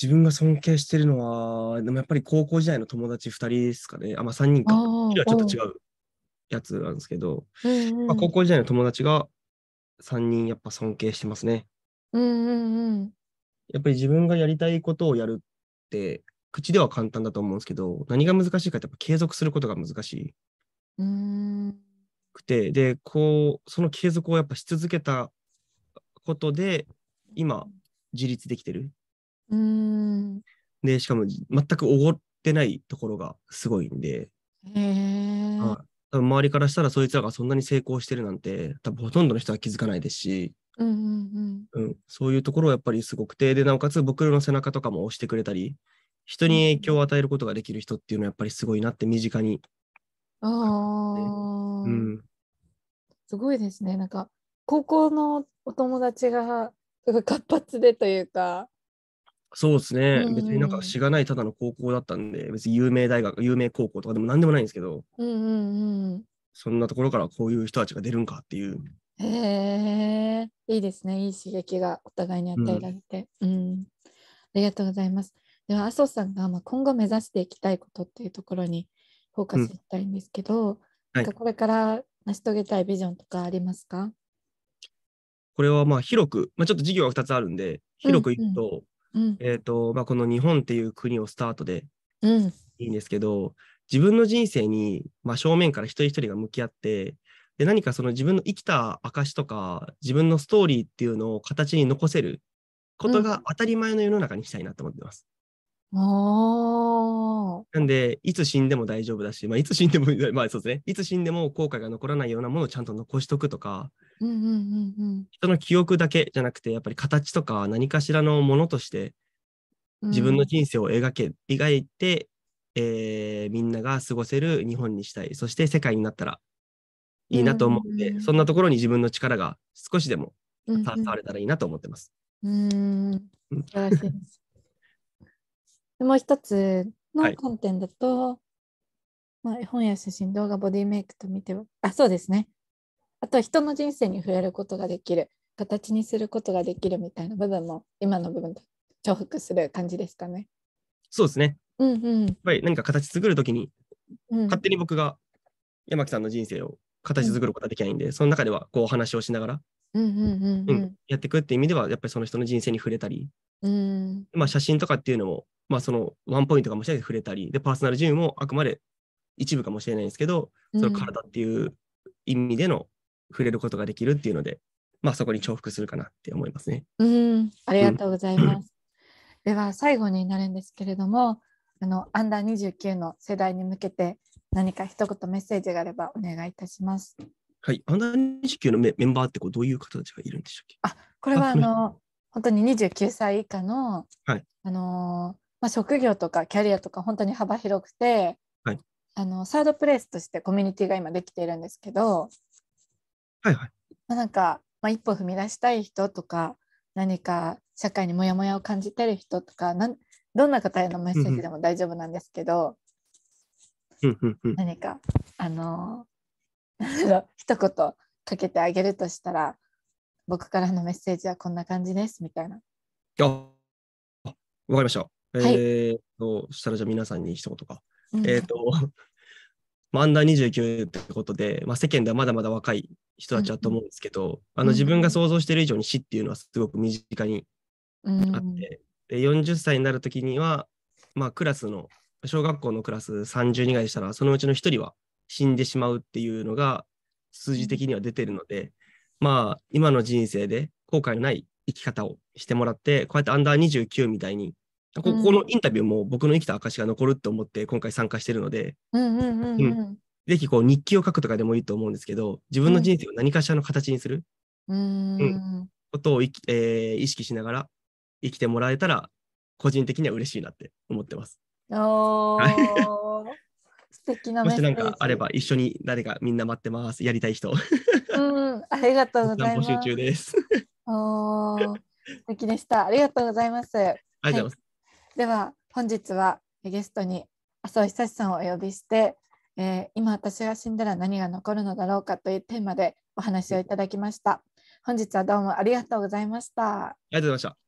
自分が尊敬しているのはでもやっぱり高校時代の友達2人ですかねあまあ3人かちょっと違うやつなんですけど、うんうん、まあ、高校時代の友達が3人やっぱ尊敬してますね。うんうんうん、やっぱり自分がやりたいことをやるって口では簡単だと思うんですけど、何が難しいかってやっぱ継続することが難しい。うんくて、で、こう、その継続をやっぱし続けたことで、今、自立できてる。うんで、しかも全くおごってないところがすごいんで。へえ。は多分周りからしたらそいつらがそんなに成功してるなんて多分ほとんどの人は気づかないですし、うんうんうん、うん、そういうところはやっぱりすごくてでなおかつ僕の背中とかも押してくれたり人に影響を与えることができる人っていうのはやっぱりすごいなって身近に。ああ、うん、すごいですね。なんか高校のお友達が活発でというか。そうですね、別になんかしがないただの高校だったんで別に有名大学有名高校とかでも何でもないんですけど、うんうんうん、そんなところからこういう人たちが出るんかっていう。へえいいですねいい刺激がお互いに与えられて。うん、うんりがとうございます。では、麻生さんがま今後目指していきたいことっていうところにフォーカスしたいんですけど、うんはい、これから成し遂げたいビジョンとかありますかこれはまあ広く、まあ、ちょっと事業が2つあるんで、広くいくと、うんうん、えーとまあ、この日本っていう国をスタートでいいんですけど、うん、自分の人生にま正面から一人一人が向き合って、で何かその自分の生きた証とか、自分のストーリーっていうのを形に残せることが当たり前の世の中にしたいなと思ってます。うん、なんで、いつ死んでも大丈夫だし、まあ、いつ死んでも、まあそうですね、いつ死んでも後悔が残らないようなものをちゃんと残しとくとか、うんうんうんうん、人の記憶だけじゃなくて、やっぱり形とか何かしらのものとして、自分の人生を描け、描いて、えー、みんなが過ごせる日本にしたい、そして世界になったらいいなと思って、うんうん、そんなところに自分の力が少しでも携われたらいいなと思ってます。うん、素晴らしいです。もう一つの観点だと、はい、まあ、絵本や写真、動画、ボディメイクと見ては、あ、そうですね。あとは人の人生に触れることができる、形にすることができるみたいな部分も、今の部分と重複する感じですかね。そうですね。うんうん、やっぱり何か形作るときに、うん、勝手に僕が山木さんの人生を形作ることはできないんで、その中ではこうお話をしながら、やっていくっていう意味ではやっぱりその人の人生に触れたり、うん、まあ、写真とかっていうのも、まあ、そのワンポイントかもしれない触れたりでパーソナルジムもあくまで一部かもしれないんですけどその体っていう意味での触れることができるっていうので、うん、まあ、そこに重複するかなって思いますね。うん、ありがとうございます。では最後になるんですけれどもあのアンダー29の世代に向けて何か一言メッセージがあればお願いいたします。はい、アンダー29のメメンバーってこうどういう方たちがいるんでしたっけあこれはあの本当に29歳以下の,、はいあのまあ、職業とかキャリアとか本当に幅広くて、はい、あのサードプレイスとしてコミュニティが今できているんですけど、はいはいまあ、なんか、まあ、一歩踏み出したい人とか何か社会にモヤモヤを感じてる人とかなんどんな方へのメッセージでも大丈夫なんですけど、うんうんうん、何かあの 一言かけてあげるとしたら僕からのメッセージはこんな感じですみたいな。あわかりました。はい、えー、としたらじゃあ皆さんに一言か。うん、えっ、ー、とアンダー29ってことで、まあ、世間ではまだまだ若い人たちだと思うんですけど、うん、あの自分が想像している以上に死っていうのはすごく身近にあって、うん、で40歳になる時には、まあ、クラスの小学校のクラス30人ぐらいでしたらそのうちの1人は死んでしまうっていうのが数字的には出てるので、まあ、今の人生で後悔のない生き方をしてもらって、こうやってアンダー29みたいに、ここのインタビューも僕の生きた証が残るって思って今回参加してるので、ぜひこう日記を書くとかでもいいと思うんですけど、自分の人生を何かしらの形にする、うん、うん、ことを、えー、意識しながら生きてもらえたら、個人的には嬉しいなって思ってます。敵なもしなんかあれば一緒に誰かみんな待ってます。やりたい人。うん、ありがとうございます。募集中です。おお素敵でした。ありがとうございます。ありがとうございます。はい、では本日はゲストに麻生久志さんをお呼びして、えー、今私が死んだら何が残るのだろうかというテーマでお話をいただきました。本日はどうもありがとうございました。ありがとうございました。